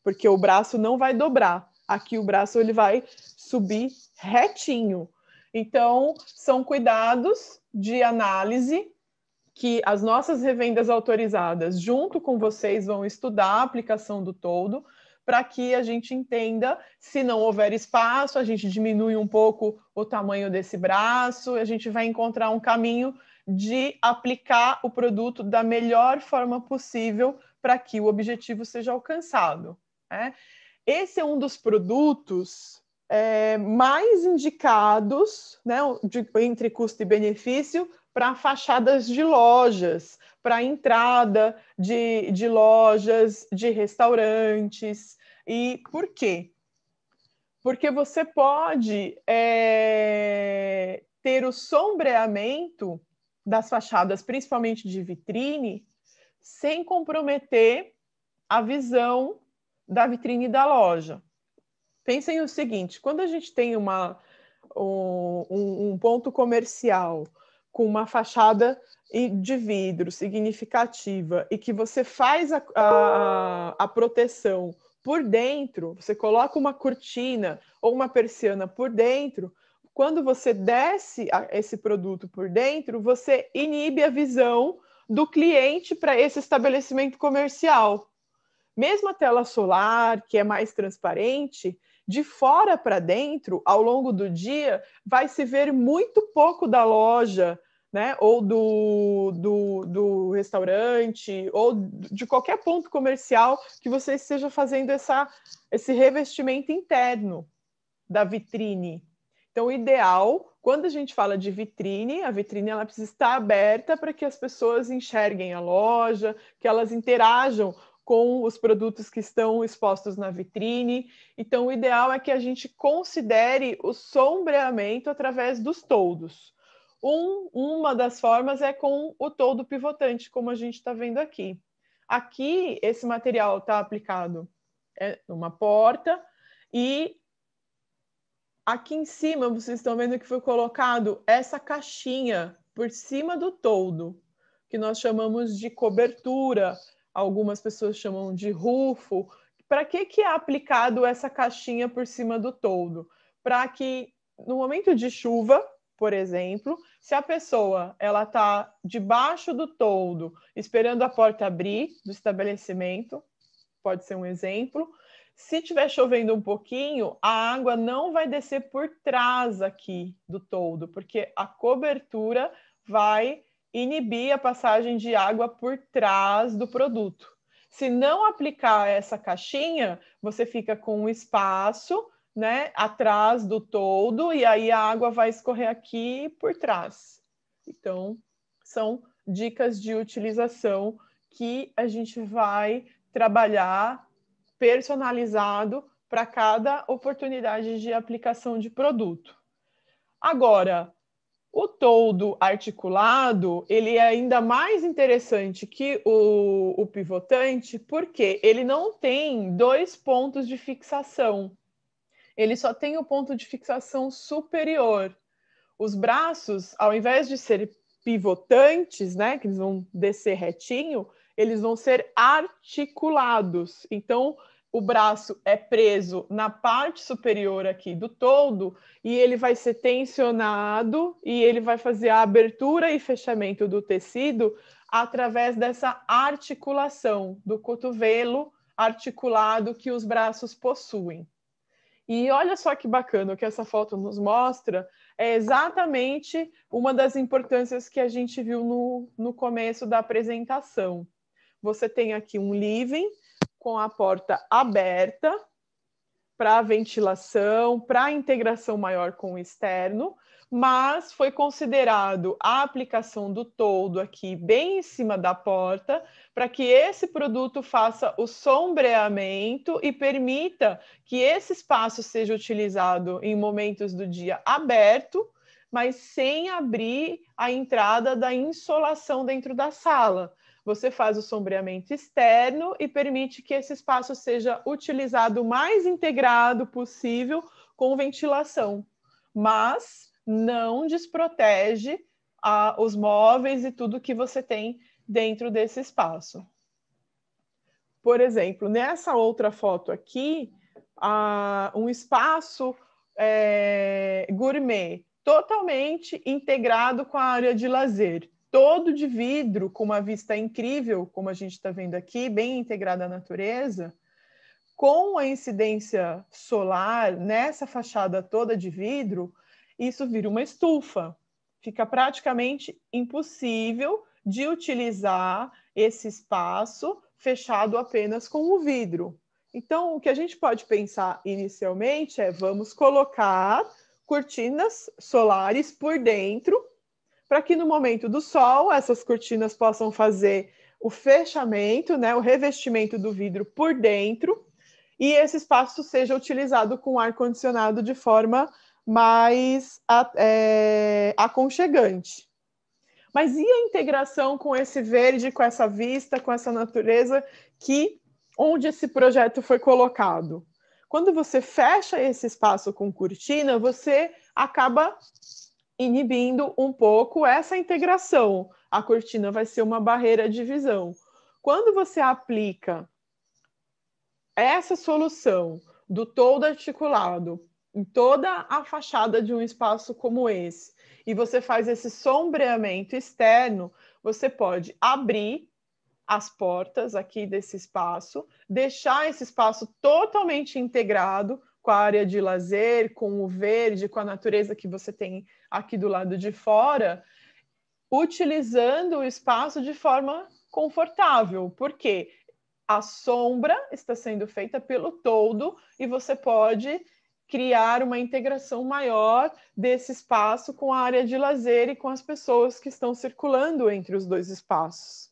Porque o braço não vai dobrar. Aqui o braço ele vai subir retinho. Então, são cuidados de análise que as nossas revendas autorizadas, junto com vocês, vão estudar a aplicação do todo, para que a gente entenda se não houver espaço, a gente diminui um pouco o tamanho desse braço, a gente vai encontrar um caminho de aplicar o produto da melhor forma possível para que o objetivo seja alcançado. Né? Esse é um dos produtos é, mais indicados, né, de, entre custo e benefício, para fachadas de lojas, para entrada de, de lojas, de restaurantes. E por quê? Porque você pode é, ter o sombreamento das fachadas, principalmente de vitrine, sem comprometer a visão da vitrine da loja. Pensem o seguinte: quando a gente tem uma, um, um ponto comercial com uma fachada de vidro significativa e que você faz a, a, a proteção por dentro, você coloca uma cortina ou uma persiana por dentro, quando você desce esse produto por dentro, você inibe a visão do cliente para esse estabelecimento comercial. Mesmo a tela solar, que é mais transparente, de fora para dentro, ao longo do dia, vai se ver muito pouco da loja, né? Ou do, do, do restaurante, ou de qualquer ponto comercial que você esteja fazendo essa, esse revestimento interno da vitrine. Então, o ideal, quando a gente fala de vitrine, a vitrine ela precisa estar aberta para que as pessoas enxerguem a loja, que elas interajam com os produtos que estão expostos na vitrine. Então, o ideal é que a gente considere o sombreamento através dos toldos. Um, uma das formas é com o todo pivotante, como a gente está vendo aqui. Aqui, esse material está aplicado é, numa porta e aqui em cima vocês estão vendo que foi colocado essa caixinha por cima do toldo, que nós chamamos de cobertura, algumas pessoas chamam de rufo. Para que, que é aplicado essa caixinha por cima do toldo? Para que no momento de chuva por exemplo, se a pessoa ela está debaixo do toldo, esperando a porta abrir do estabelecimento, pode ser um exemplo. Se estiver chovendo um pouquinho, a água não vai descer por trás aqui do toldo, porque a cobertura vai inibir a passagem de água por trás do produto. Se não aplicar essa caixinha, você fica com um espaço né, atrás do todo, e aí a água vai escorrer aqui por trás. Então, são dicas de utilização que a gente vai trabalhar personalizado para cada oportunidade de aplicação de produto. Agora, o toldo articulado, ele é ainda mais interessante que o, o pivotante, porque ele não tem dois pontos de fixação ele só tem o ponto de fixação superior. Os braços, ao invés de serem pivotantes, né, que eles vão descer retinho, eles vão ser articulados. Então, o braço é preso na parte superior aqui do todo e ele vai ser tensionado e ele vai fazer a abertura e fechamento do tecido através dessa articulação do cotovelo articulado que os braços possuem. E olha só que bacana o que essa foto nos mostra, é exatamente uma das importâncias que a gente viu no, no começo da apresentação. Você tem aqui um living com a porta aberta para ventilação, para integração maior com o externo, mas foi considerado a aplicação do toldo aqui bem em cima da porta para que esse produto faça o sombreamento e permita que esse espaço seja utilizado em momentos do dia aberto, mas sem abrir a entrada da insolação dentro da sala. Você faz o sombreamento externo e permite que esse espaço seja utilizado o mais integrado possível com ventilação. Mas não desprotege a, os móveis e tudo que você tem dentro desse espaço. Por exemplo, nessa outra foto aqui, a, um espaço é, gourmet totalmente integrado com a área de lazer, todo de vidro, com uma vista incrível, como a gente está vendo aqui, bem integrada à natureza, com a incidência solar nessa fachada toda de vidro, isso vira uma estufa. Fica praticamente impossível de utilizar esse espaço fechado apenas com o vidro. Então, o que a gente pode pensar inicialmente é vamos colocar cortinas solares por dentro, para que no momento do sol essas cortinas possam fazer o fechamento, né, o revestimento do vidro por dentro, e esse espaço seja utilizado com ar condicionado de forma mais é, aconchegante. Mas e a integração com esse verde, com essa vista, com essa natureza que onde esse projeto foi colocado? Quando você fecha esse espaço com cortina, você acaba inibindo um pouco essa integração. A cortina vai ser uma barreira de visão. Quando você aplica essa solução do todo articulado em toda a fachada de um espaço como esse, e você faz esse sombreamento externo, você pode abrir as portas aqui desse espaço, deixar esse espaço totalmente integrado com a área de lazer, com o verde, com a natureza que você tem aqui do lado de fora, utilizando o espaço de forma confortável, porque a sombra está sendo feita pelo todo e você pode criar uma integração maior desse espaço com a área de lazer e com as pessoas que estão circulando entre os dois espaços.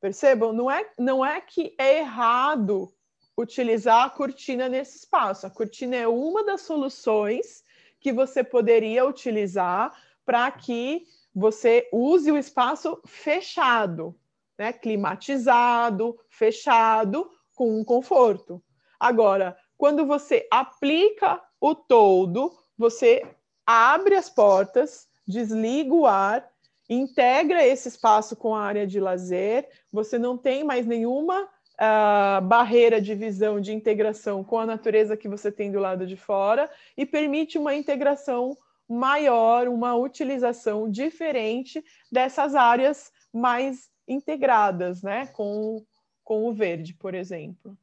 Percebam, não é, não é que é errado utilizar a cortina nesse espaço. A cortina é uma das soluções que você poderia utilizar para que você use o espaço fechado, né? climatizado, fechado, com um conforto. Agora, quando você aplica o todo, você abre as portas, desliga o ar, integra esse espaço com a área de lazer, você não tem mais nenhuma uh, barreira de visão, de integração com a natureza que você tem do lado de fora e permite uma integração maior, uma utilização diferente dessas áreas mais integradas, né, com, com o verde, por exemplo.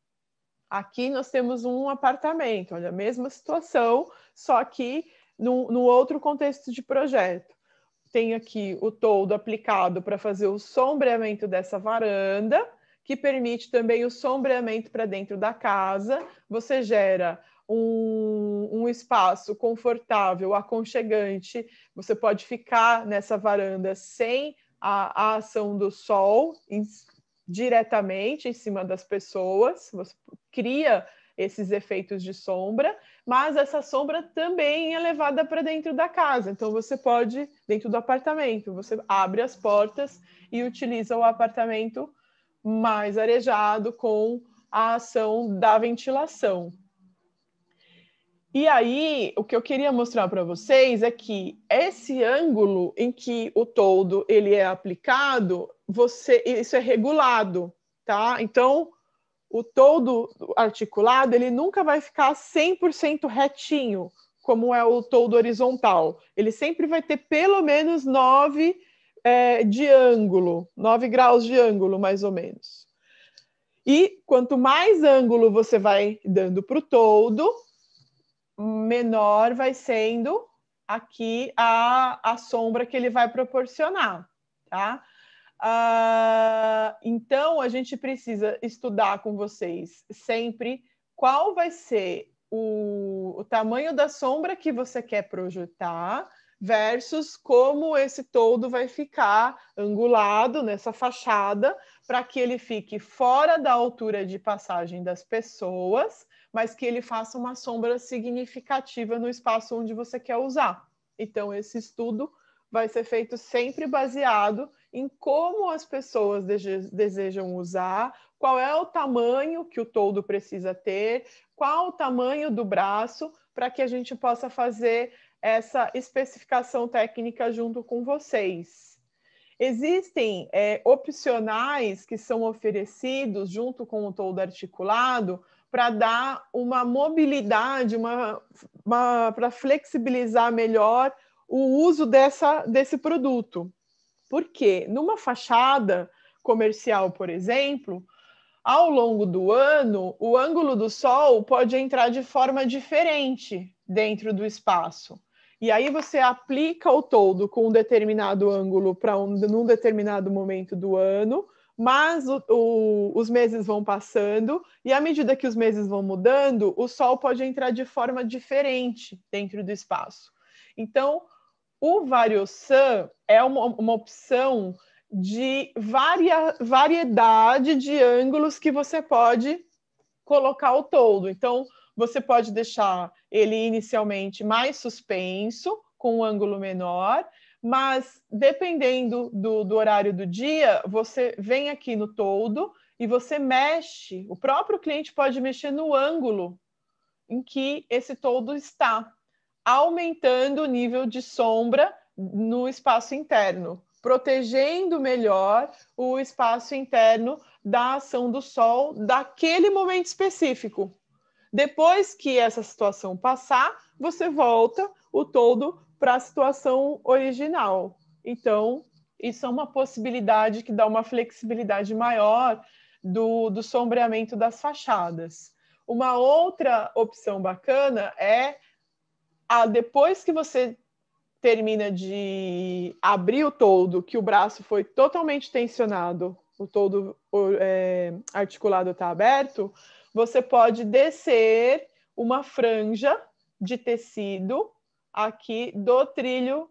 Aqui nós temos um apartamento, olha, a mesma situação, só que no, no outro contexto de projeto. Tem aqui o toldo aplicado para fazer o sombreamento dessa varanda, que permite também o sombreamento para dentro da casa. Você gera um, um, espaço confortável, aconchegante. Você pode ficar nessa varanda sem a, a ação do sol, diretamente em cima das pessoas, você cria esses efeitos de sombra, mas essa sombra também é levada para dentro da casa. Então você pode, dentro do apartamento, você abre as portas e utiliza o apartamento mais arejado com a ação da ventilação. E aí, o que eu queria mostrar para vocês é que esse ângulo em que o toldo ele é aplicado, você isso é regulado, tá? Então, o toldo articulado, ele nunca vai ficar 100% retinho, como é o toldo horizontal. Ele sempre vai ter pelo menos 9 é, de ângulo, 9 graus de ângulo, mais ou menos. E quanto mais ângulo você vai dando para o toldo, menor vai sendo aqui a, a sombra que ele vai proporcionar, tá? Uh, então, a gente precisa estudar com vocês sempre qual vai ser o, o tamanho da sombra que você quer projetar versus como esse todo vai ficar angulado nessa fachada para que ele fique fora da altura de passagem das pessoas mas que ele faça uma sombra significativa no espaço onde você quer usar. Então, esse estudo vai ser feito sempre baseado em como as pessoas desejam usar, qual é o tamanho que o toldo precisa ter, qual o tamanho do braço, para que a gente possa fazer essa especificação técnica junto com vocês. Existem é, opcionais que são oferecidos junto com o toldo articulado para dar uma mobilidade, uma, uma para flexibilizar melhor o uso dessa, desse produto. Porque numa fachada comercial, por exemplo, ao longo do ano, o ângulo do sol pode entrar de forma diferente dentro do espaço. E aí você aplica o todo com um determinado ângulo para um num determinado momento do ano, mas o, o, os meses vão passando e à medida que os meses vão mudando, o Sol pode entrar de forma diferente dentro do espaço. Então, o variosan é uma, uma opção de varia, variedade de ângulos que você pode colocar o todo. Então, você pode deixar ele inicialmente mais suspenso, com um ângulo menor, mas dependendo do, do, horário do dia, você vem aqui no todo e você mexe. O próprio cliente pode mexer no ângulo em que esse todo está, aumentando o nível de sombra no espaço interno, protegendo melhor o espaço interno da ação do sol daquele momento específico. Depois que essa situação passar, você volta o todo para a situação original. Então, isso é uma possibilidade que dá uma flexibilidade maior do, do sombreamento das fachadas. Uma outra opção bacana é a, depois que você termina de abrir o toldo, que o braço foi totalmente tensionado, o toldo é, articulado está aberto, você pode descer uma franja de tecido aqui do trilho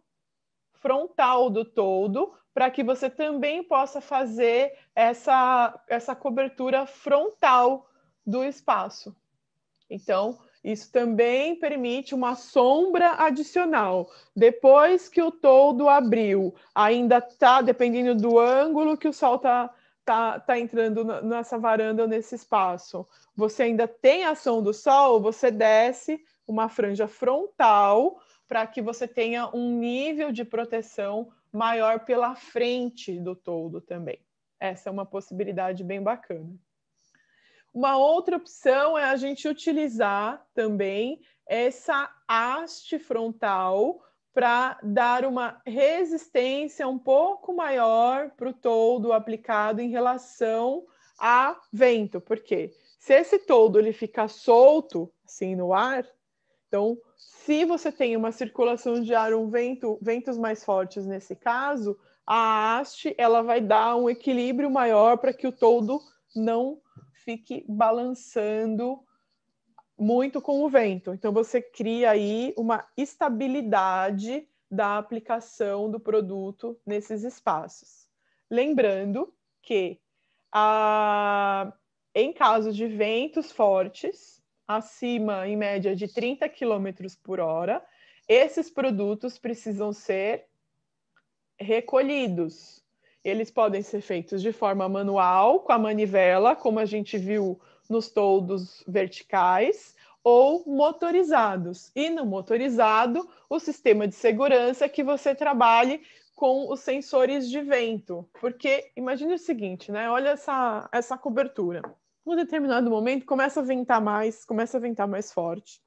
frontal do toldo para que você também possa fazer essa, essa cobertura frontal do espaço. Então, isso também permite uma sombra adicional. Depois que o toldo abriu, ainda está, dependendo do ângulo que o sol está tá, tá entrando nessa varanda ou nesse espaço, você ainda tem ação do sol, você desce uma franja frontal para que você tenha um nível de proteção maior pela frente do toldo também. Essa é uma possibilidade bem bacana. Uma outra opção é a gente utilizar também essa haste frontal para dar uma resistência um pouco maior para o toldo aplicado em relação a vento, porque se esse toldo ele ficar solto assim no ar, então se você tem uma circulação de ar, um vento, ventos mais fortes nesse caso, a haste ela vai dar um equilíbrio maior para que o todo não fique balançando muito com o vento. Então você cria aí uma estabilidade da aplicação do produto nesses espaços. Lembrando que a, ah, em caso de ventos fortes, acima, em média, de 30 km por hora, esses produtos precisam ser recolhidos. Eles podem ser feitos de forma manual, com a manivela, como a gente viu nos toldos verticais, ou motorizados. E no motorizado, o sistema de segurança é que você trabalhe com os sensores de vento. Porque imagine o seguinte, né? Olha essa, essa cobertura num determinado momento começa a ventar mais, começa a ventar mais forte.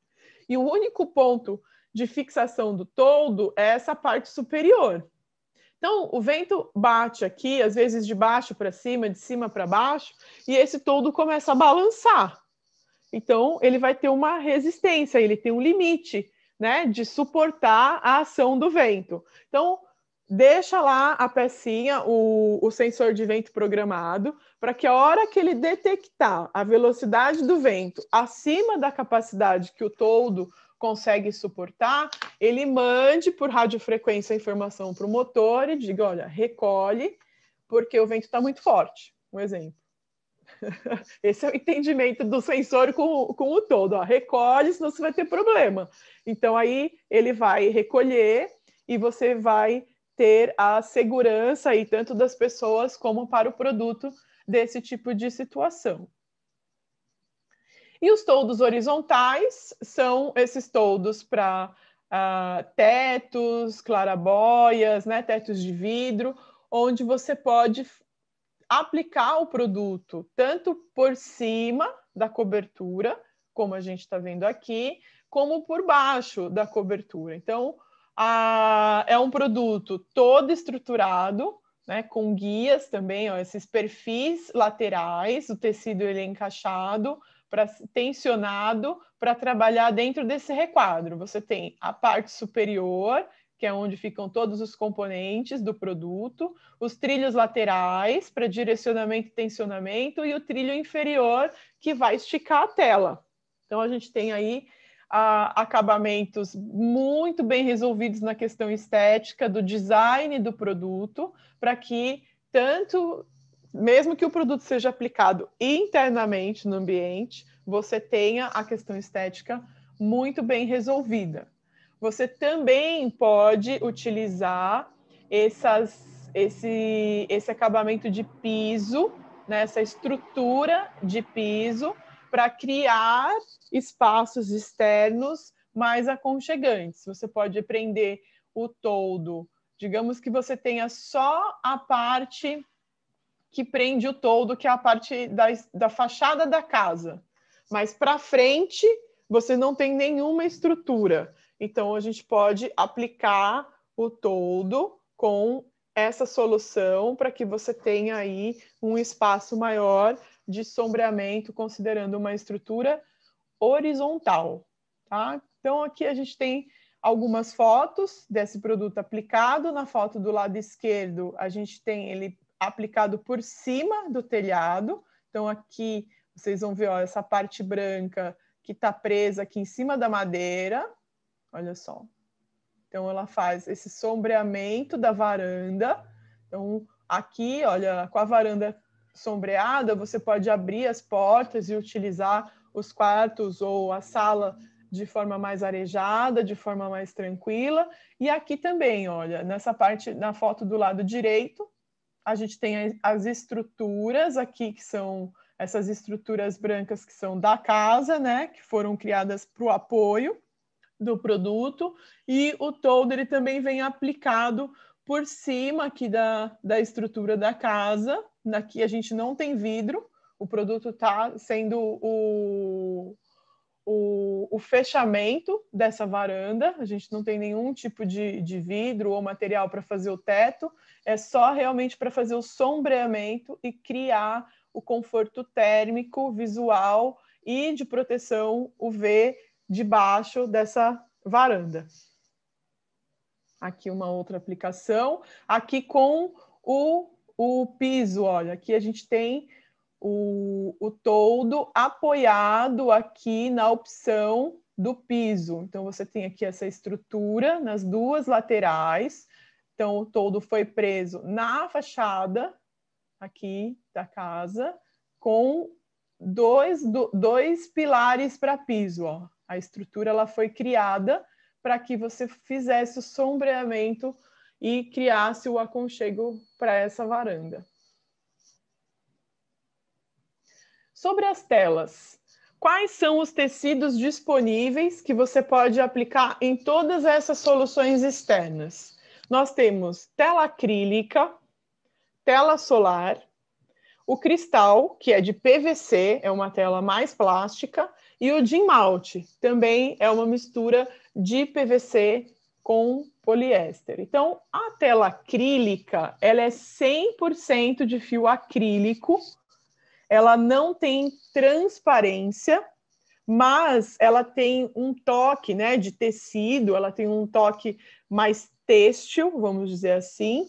E o único ponto de fixação do todo é essa parte superior. Então, o vento bate aqui, às vezes de baixo para cima, de cima para baixo, e esse todo começa a balançar. Então, ele vai ter uma resistência, ele tem um limite, né, de suportar a ação do vento. Então, deixa lá a pecinha, o, o sensor de vento programado, para que a hora que ele detectar a velocidade do vento acima da capacidade que o toldo consegue suportar, ele mande por radiofrequência a informação para o motor e diga, olha, recolhe, porque o vento está muito forte. Um exemplo. *laughs* Esse é o entendimento do sensor com, com o todo. Ó. Recolhe, senão você vai ter problema. Então, aí ele vai recolher e você vai ter a segurança aí tanto das pessoas como para o produto desse tipo de situação. E os toldos horizontais são esses toldos para uh, ah, tetos, clarabóias, né, tetos de vidro, onde você pode aplicar o produto tanto por cima da cobertura, como a gente está vendo aqui, como por baixo da cobertura. Então, a, é um produto todo estruturado, né, com guias também, ó, esses perfis laterais, o tecido ele é encaixado, pra, tensionado para trabalhar dentro desse requadro. Você tem a parte superior, que é onde ficam todos os componentes do produto, os trilhos laterais para direcionamento e tensionamento e o trilho inferior que vai esticar a tela. Então a gente tem aí a acabamentos muito bem resolvidos na questão estética do design do produto, para que tanto, mesmo que o produto seja aplicado internamente no ambiente, você tenha a questão estética muito bem resolvida. Você também pode utilizar essas, esse, esse acabamento de piso, né, essa estrutura de piso, para criar espaços externos mais aconchegantes. Você pode prender o todo. Digamos que você tenha só a parte que prende o todo, que é a parte da, da fachada da casa. Mas para frente, você não tem nenhuma estrutura. Então, a gente pode aplicar o todo com essa solução para que você tenha aí um espaço maior de sombreamento considerando uma estrutura horizontal, tá? Então aqui a gente tem algumas fotos desse produto aplicado. Na foto do lado esquerdo, a gente tem ele aplicado por cima do telhado. Então aqui vocês vão ver ó, essa parte branca que está presa aqui em cima da madeira. Olha só. Então ela faz esse sombreamento da varanda. Então aqui, olha, com a varanda sombreada, você pode abrir as portas e utilizar os quartos ou a sala de forma mais arejada, de forma mais tranquila. E aqui também, olha, nessa parte, na foto do lado direito, a gente tem as estruturas aqui, que são essas estruturas brancas que são da casa, né, que foram criadas para o apoio do produto. E o toldo, ele também vem aplicado por cima aqui da, da estrutura da casa, Aqui a gente não tem vidro, o produto está sendo o, o, o, fechamento dessa varanda. A gente não tem nenhum tipo de, de vidro ou material para fazer o teto, é só realmente para fazer o sombreamento e criar o conforto térmico, visual e de proteção UV debaixo dessa varanda. Aqui uma outra aplicação, aqui com o o piso, olha, aqui a gente tem o, o apoiado aqui na opção do piso. Então, você tem aqui essa estrutura nas duas laterais. Então, o toldo foi preso na fachada aqui da casa, com dois, do, dois pilares para piso. Ó. A estrutura ela foi criada para que você fizesse o sombreamento e criasse o aconchego para essa varanda. Sobre as telas, quais são os tecidos disponíveis que você pode aplicar em todas essas soluções externas? Nós temos tela acrílica, tela solar, o cristal, que é de PVC, é uma tela mais plástica, e o de malte, também é uma mistura de PVC com poliéster. Então, a tela acrílica, ela é 100% de fio acrílico, ela não tem transparência, mas ela tem um toque né, de tecido, ela tem um toque mais têxtil, vamos dizer assim,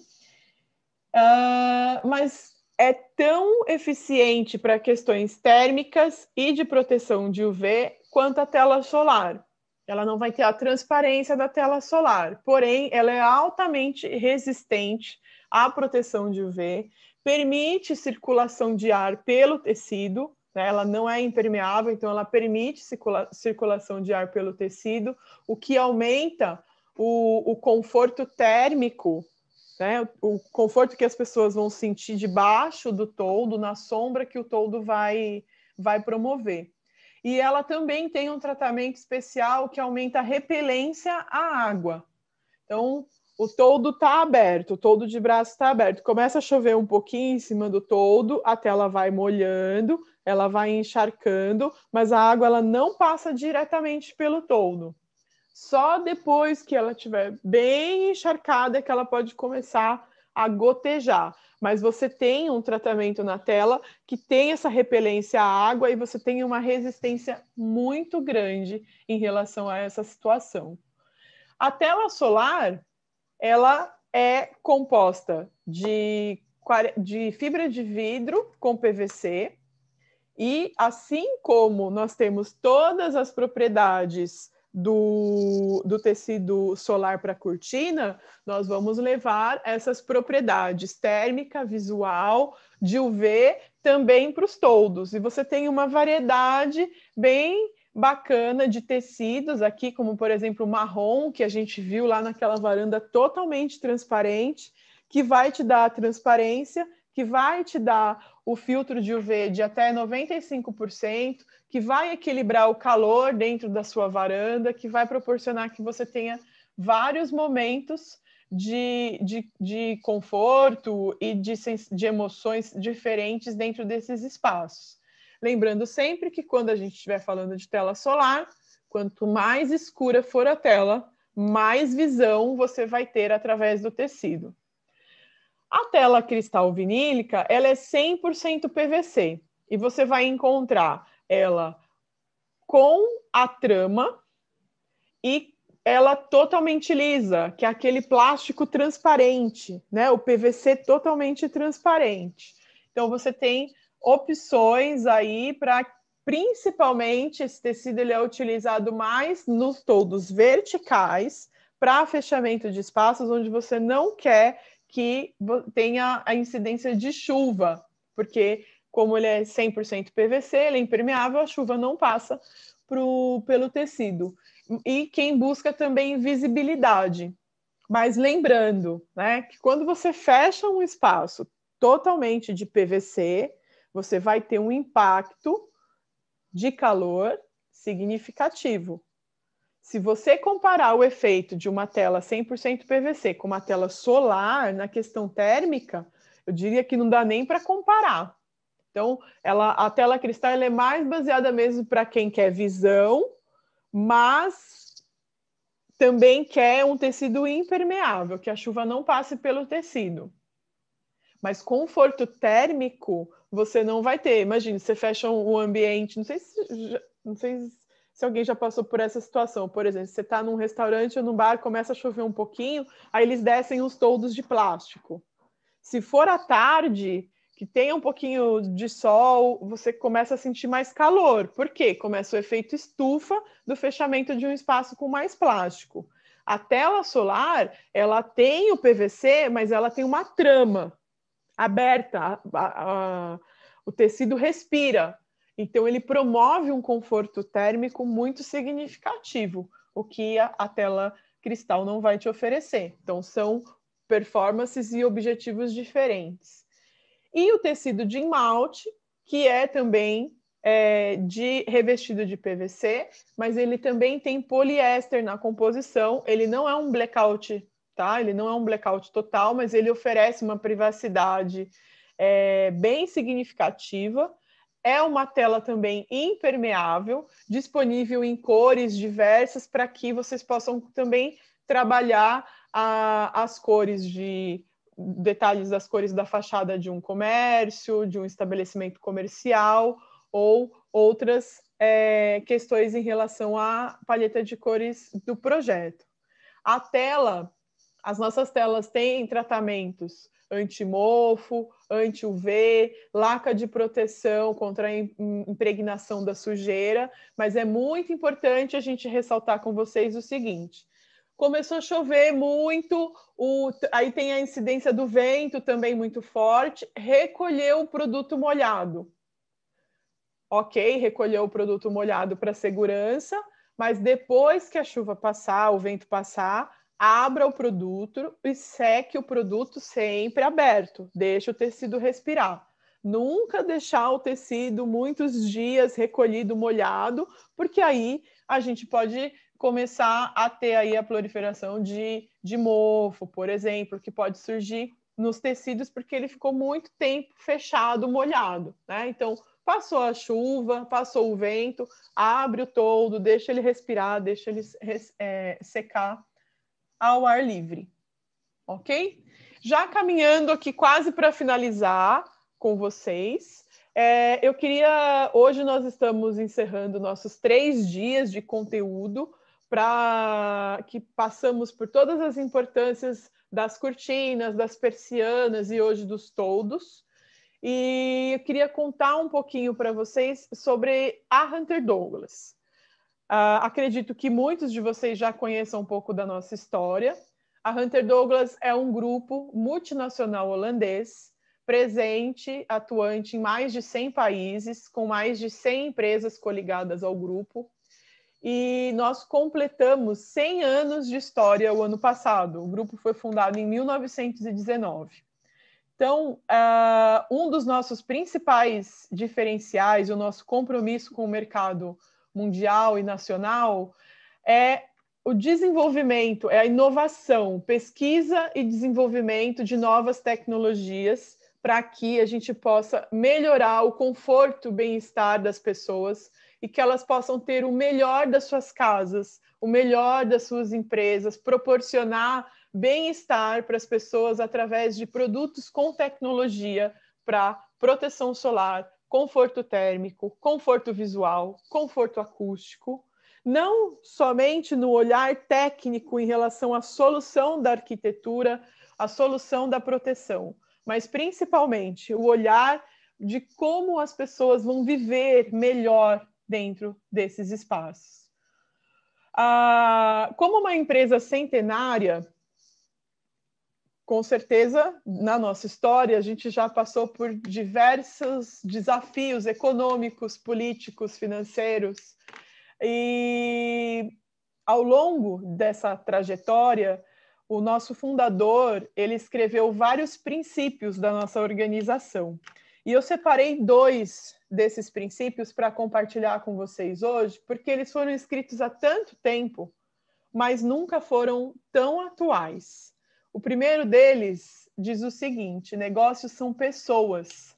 uh, mas é tão eficiente para questões térmicas e de proteção de UV quanto a tela solar ela não vai ter a transparência da tela solar, porém ela é altamente resistente à proteção de UV, permite circulação de ar pelo tecido, né? ela não é impermeável, então ela permite circula circulação de ar pelo tecido, o que aumenta o, o conforto térmico, né? o conforto que as pessoas vão sentir debaixo do toldo, na sombra que o toldo vai, vai promover. E ela também tem um tratamento especial que aumenta a repelência à água. Então, o toldo está aberto, o toldo de braço está aberto. Começa a chover um pouquinho em cima do toldo, até ela vai molhando, ela vai encharcando, mas a água ela não passa diretamente pelo toldo. Só depois que ela estiver bem encharcada é que ela pode começar a gotejar mas você tem um tratamento na tela que tem essa repelência à água e você tem uma resistência muito grande em relação a essa situação. A tela solar, ela é composta de, de fibra de vidro com PVC e assim como nós temos todas as propriedades do, do tecido solar para a cortina, nós vamos levar essas propriedades térmica, visual, de UV também para os toldos. E você tem uma variedade bem bacana de tecidos aqui, como por exemplo o marrom, que a gente viu lá naquela varanda totalmente transparente, que vai te dar a transparência, que vai te dar o filtro de UV de até 95%, que vai equilibrar o calor dentro da sua varanda, que vai proporcionar que você tenha vários momentos de, de, de conforto e de, de emoções diferentes dentro desses espaços. Lembrando sempre que quando a gente estiver falando de tela solar, quanto mais escura for a tela, mais visão você vai ter através do tecido. A tela cristal vinílica, ela é 100% PVC e você vai encontrar ela com a trama e ela totalmente lisa, que é aquele plástico transparente, né? O PVC totalmente transparente. Então você tem opções aí para principalmente esse tecido ele é utilizado mais nos toldos verticais para fechamento de espaços onde você não quer que tenha a incidência de chuva, porque como ele é 100% PVC, ele é impermeável, a chuva não passa pro, pelo tecido. E quem busca também visibilidade. Mas lembrando, né, que quando você fecha um espaço totalmente de PVC, você vai ter um impacto de calor significativo. Se você comparar o efeito de uma tela 100% PVC com uma tela solar na questão térmica, eu diria que não dá nem para comparar. Então, ela, a tela cristal é mais baseada mesmo para quem quer visão, mas também quer um tecido impermeável, que a chuva não passe pelo tecido. Mas conforto térmico você não vai ter. Imagina, você fecha um ambiente, não sei se, não sei se alguém já passou por essa situação. Por exemplo, você está num restaurante ou num bar, começa a chover um pouquinho, aí eles descem os toldos de plástico. Se for à tarde, que tenha um pouquinho de sol, você começa a sentir mais calor. Por quê? Começa o efeito estufa do fechamento de um espaço com mais plástico. A tela solar, ela tem o PVC, mas ela tem uma trama aberta. A, a, a, o tecido respira. Então, ele promove um conforto térmico muito significativo, o que a tela cristal não vai te oferecer. Então, são performances e objetivos diferentes e o tecido de esmalte, que é também é, de revestido de PVC, mas ele também tem poliéster na composição. Ele não é um blackout, tá? Ele não é um blackout total, mas ele oferece uma privacidade é, bem significativa. É uma tela também impermeável, disponível em cores diversas para que vocês possam também trabalhar a, as cores de detalhes das cores da fachada de um comércio, de um estabelecimento comercial ou outras é, questões em relação à palheta de cores do projeto. A tela, as nossas telas têm tratamentos anti mofo, anti-UV, laca de proteção contra a impregnação da sujeira, mas é muito importante a gente ressaltar com vocês o seguinte: começou a chover muito, o, aí tem a incidência do vento também muito forte, recolheu o produto molhado. Ok, recolheu o produto molhado para segurança, mas depois que a chuva passar, o vento passar, abra o produto e seque o produto sempre aberto, deixa o tecido respirar. Nunca deixar o tecido muitos dias recolhido, molhado, porque aí a gente pode começar a ter aí a proliferação de, de mofo, por exemplo, que pode surgir nos tecidos porque ele ficou muito tempo fechado, molhado, né? Então, passou a chuva, passou o vento, abre o toldo, deixa ele respirar, deixa ele é, secar ao ar livre, ok? Já caminhando aqui quase para finalizar com vocês, é, eu queria. Hoje nós estamos encerrando nossos três dias de conteúdo para que passamos por todas as importâncias das cortinas, das persianas e hoje dos toldos. E eu queria contar um pouquinho para vocês sobre a Hunter Douglas. Uh, acredito que muitos de vocês já conheçam um pouco da nossa história. A Hunter Douglas é um grupo multinacional holandês, presente, atuante em mais de 100 países, com mais de 100 empresas coligadas ao grupo, e nós completamos 100 anos de história o ano passado. O grupo foi fundado em 1919. Então, uh, um dos nossos principais diferenciais, o nosso compromisso com o mercado mundial e nacional, é o desenvolvimento, é a inovação, pesquisa e desenvolvimento de novas tecnologias para que a gente possa melhorar o conforto, o bem-estar das pessoas e que elas possam ter o melhor das suas casas, o melhor das suas empresas, proporcionar bem-estar para as pessoas através de produtos com tecnologia para proteção solar, conforto térmico, conforto visual, conforto acústico, não somente no olhar técnico em relação à solução da arquitetura, à solução da proteção, mas principalmente o olhar de como as pessoas vão viver melhor dentro desses espaços. Ah, como uma empresa centenária, com certeza, na nossa história, a gente já passou por diversos desafios econômicos, políticos, financeiros. E ao longo dessa trajetória, o nosso fundador, ele escreveu vários princípios da nossa organização. E eu separei dois desses princípios para compartilhar com vocês hoje, porque eles foram escritos há tanto tempo, mas nunca foram tão atuais. O primeiro deles diz o seguinte: negócios são pessoas.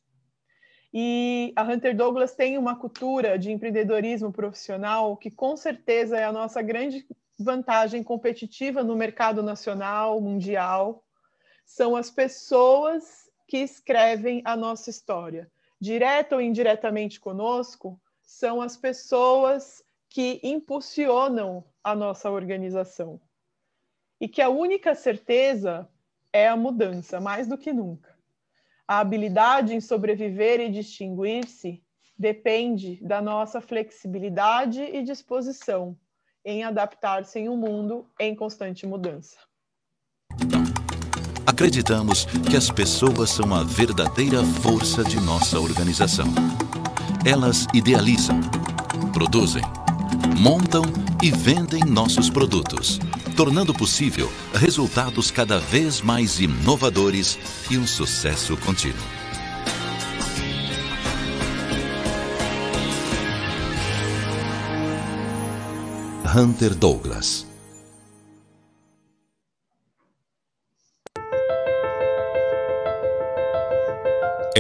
E a Hunter Douglas tem uma cultura de empreendedorismo profissional que, com certeza, é a nossa grande vantagem competitiva no mercado nacional, mundial. São as pessoas que escrevem a nossa história. Direta ou indiretamente conosco, são as pessoas que impulsionam a nossa organização. E que a única certeza é a mudança, mais do que nunca. A habilidade em sobreviver e distinguir-se depende da nossa flexibilidade e disposição em adaptar-se em um mundo em constante mudança acreditamos que as pessoas são a verdadeira força de nossa organização. Elas idealizam, produzem, montam e vendem nossos produtos, tornando possível resultados cada vez mais inovadores e um sucesso contínuo. Hunter Douglas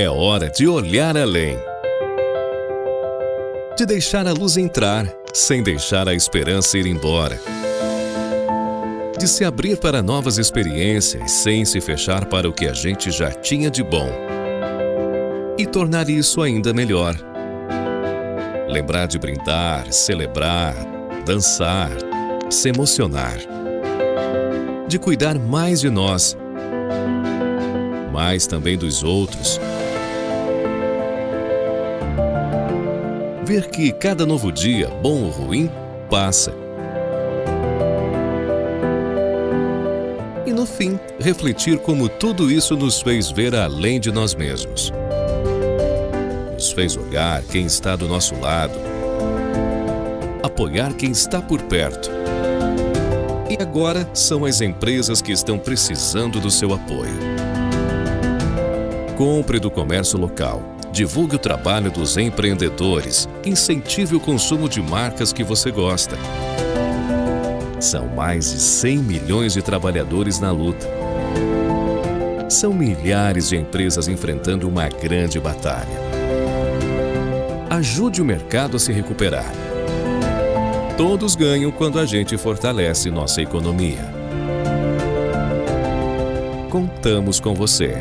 É hora de olhar além. De deixar a luz entrar, sem deixar a esperança ir embora. De se abrir para novas experiências, sem se fechar para o que a gente já tinha de bom. E tornar isso ainda melhor. Lembrar de brindar, celebrar, dançar, se emocionar. De cuidar mais de nós, mas também dos outros Ver que cada novo dia, bom ou ruim, passa. E no fim, refletir como tudo isso nos fez ver além de nós mesmos. Nos fez olhar quem está do nosso lado, apoiar quem está por perto. E agora são as empresas que estão precisando do seu apoio. Compre do comércio local divulgue o trabalho dos empreendedores, incentive o consumo de marcas que você gosta. São mais de 100 milhões de trabalhadores na luta. São milhares de empresas enfrentando uma grande batalha. Ajude o mercado a se recuperar. Todos ganham quando a gente fortalece nossa economia. Contamos com você.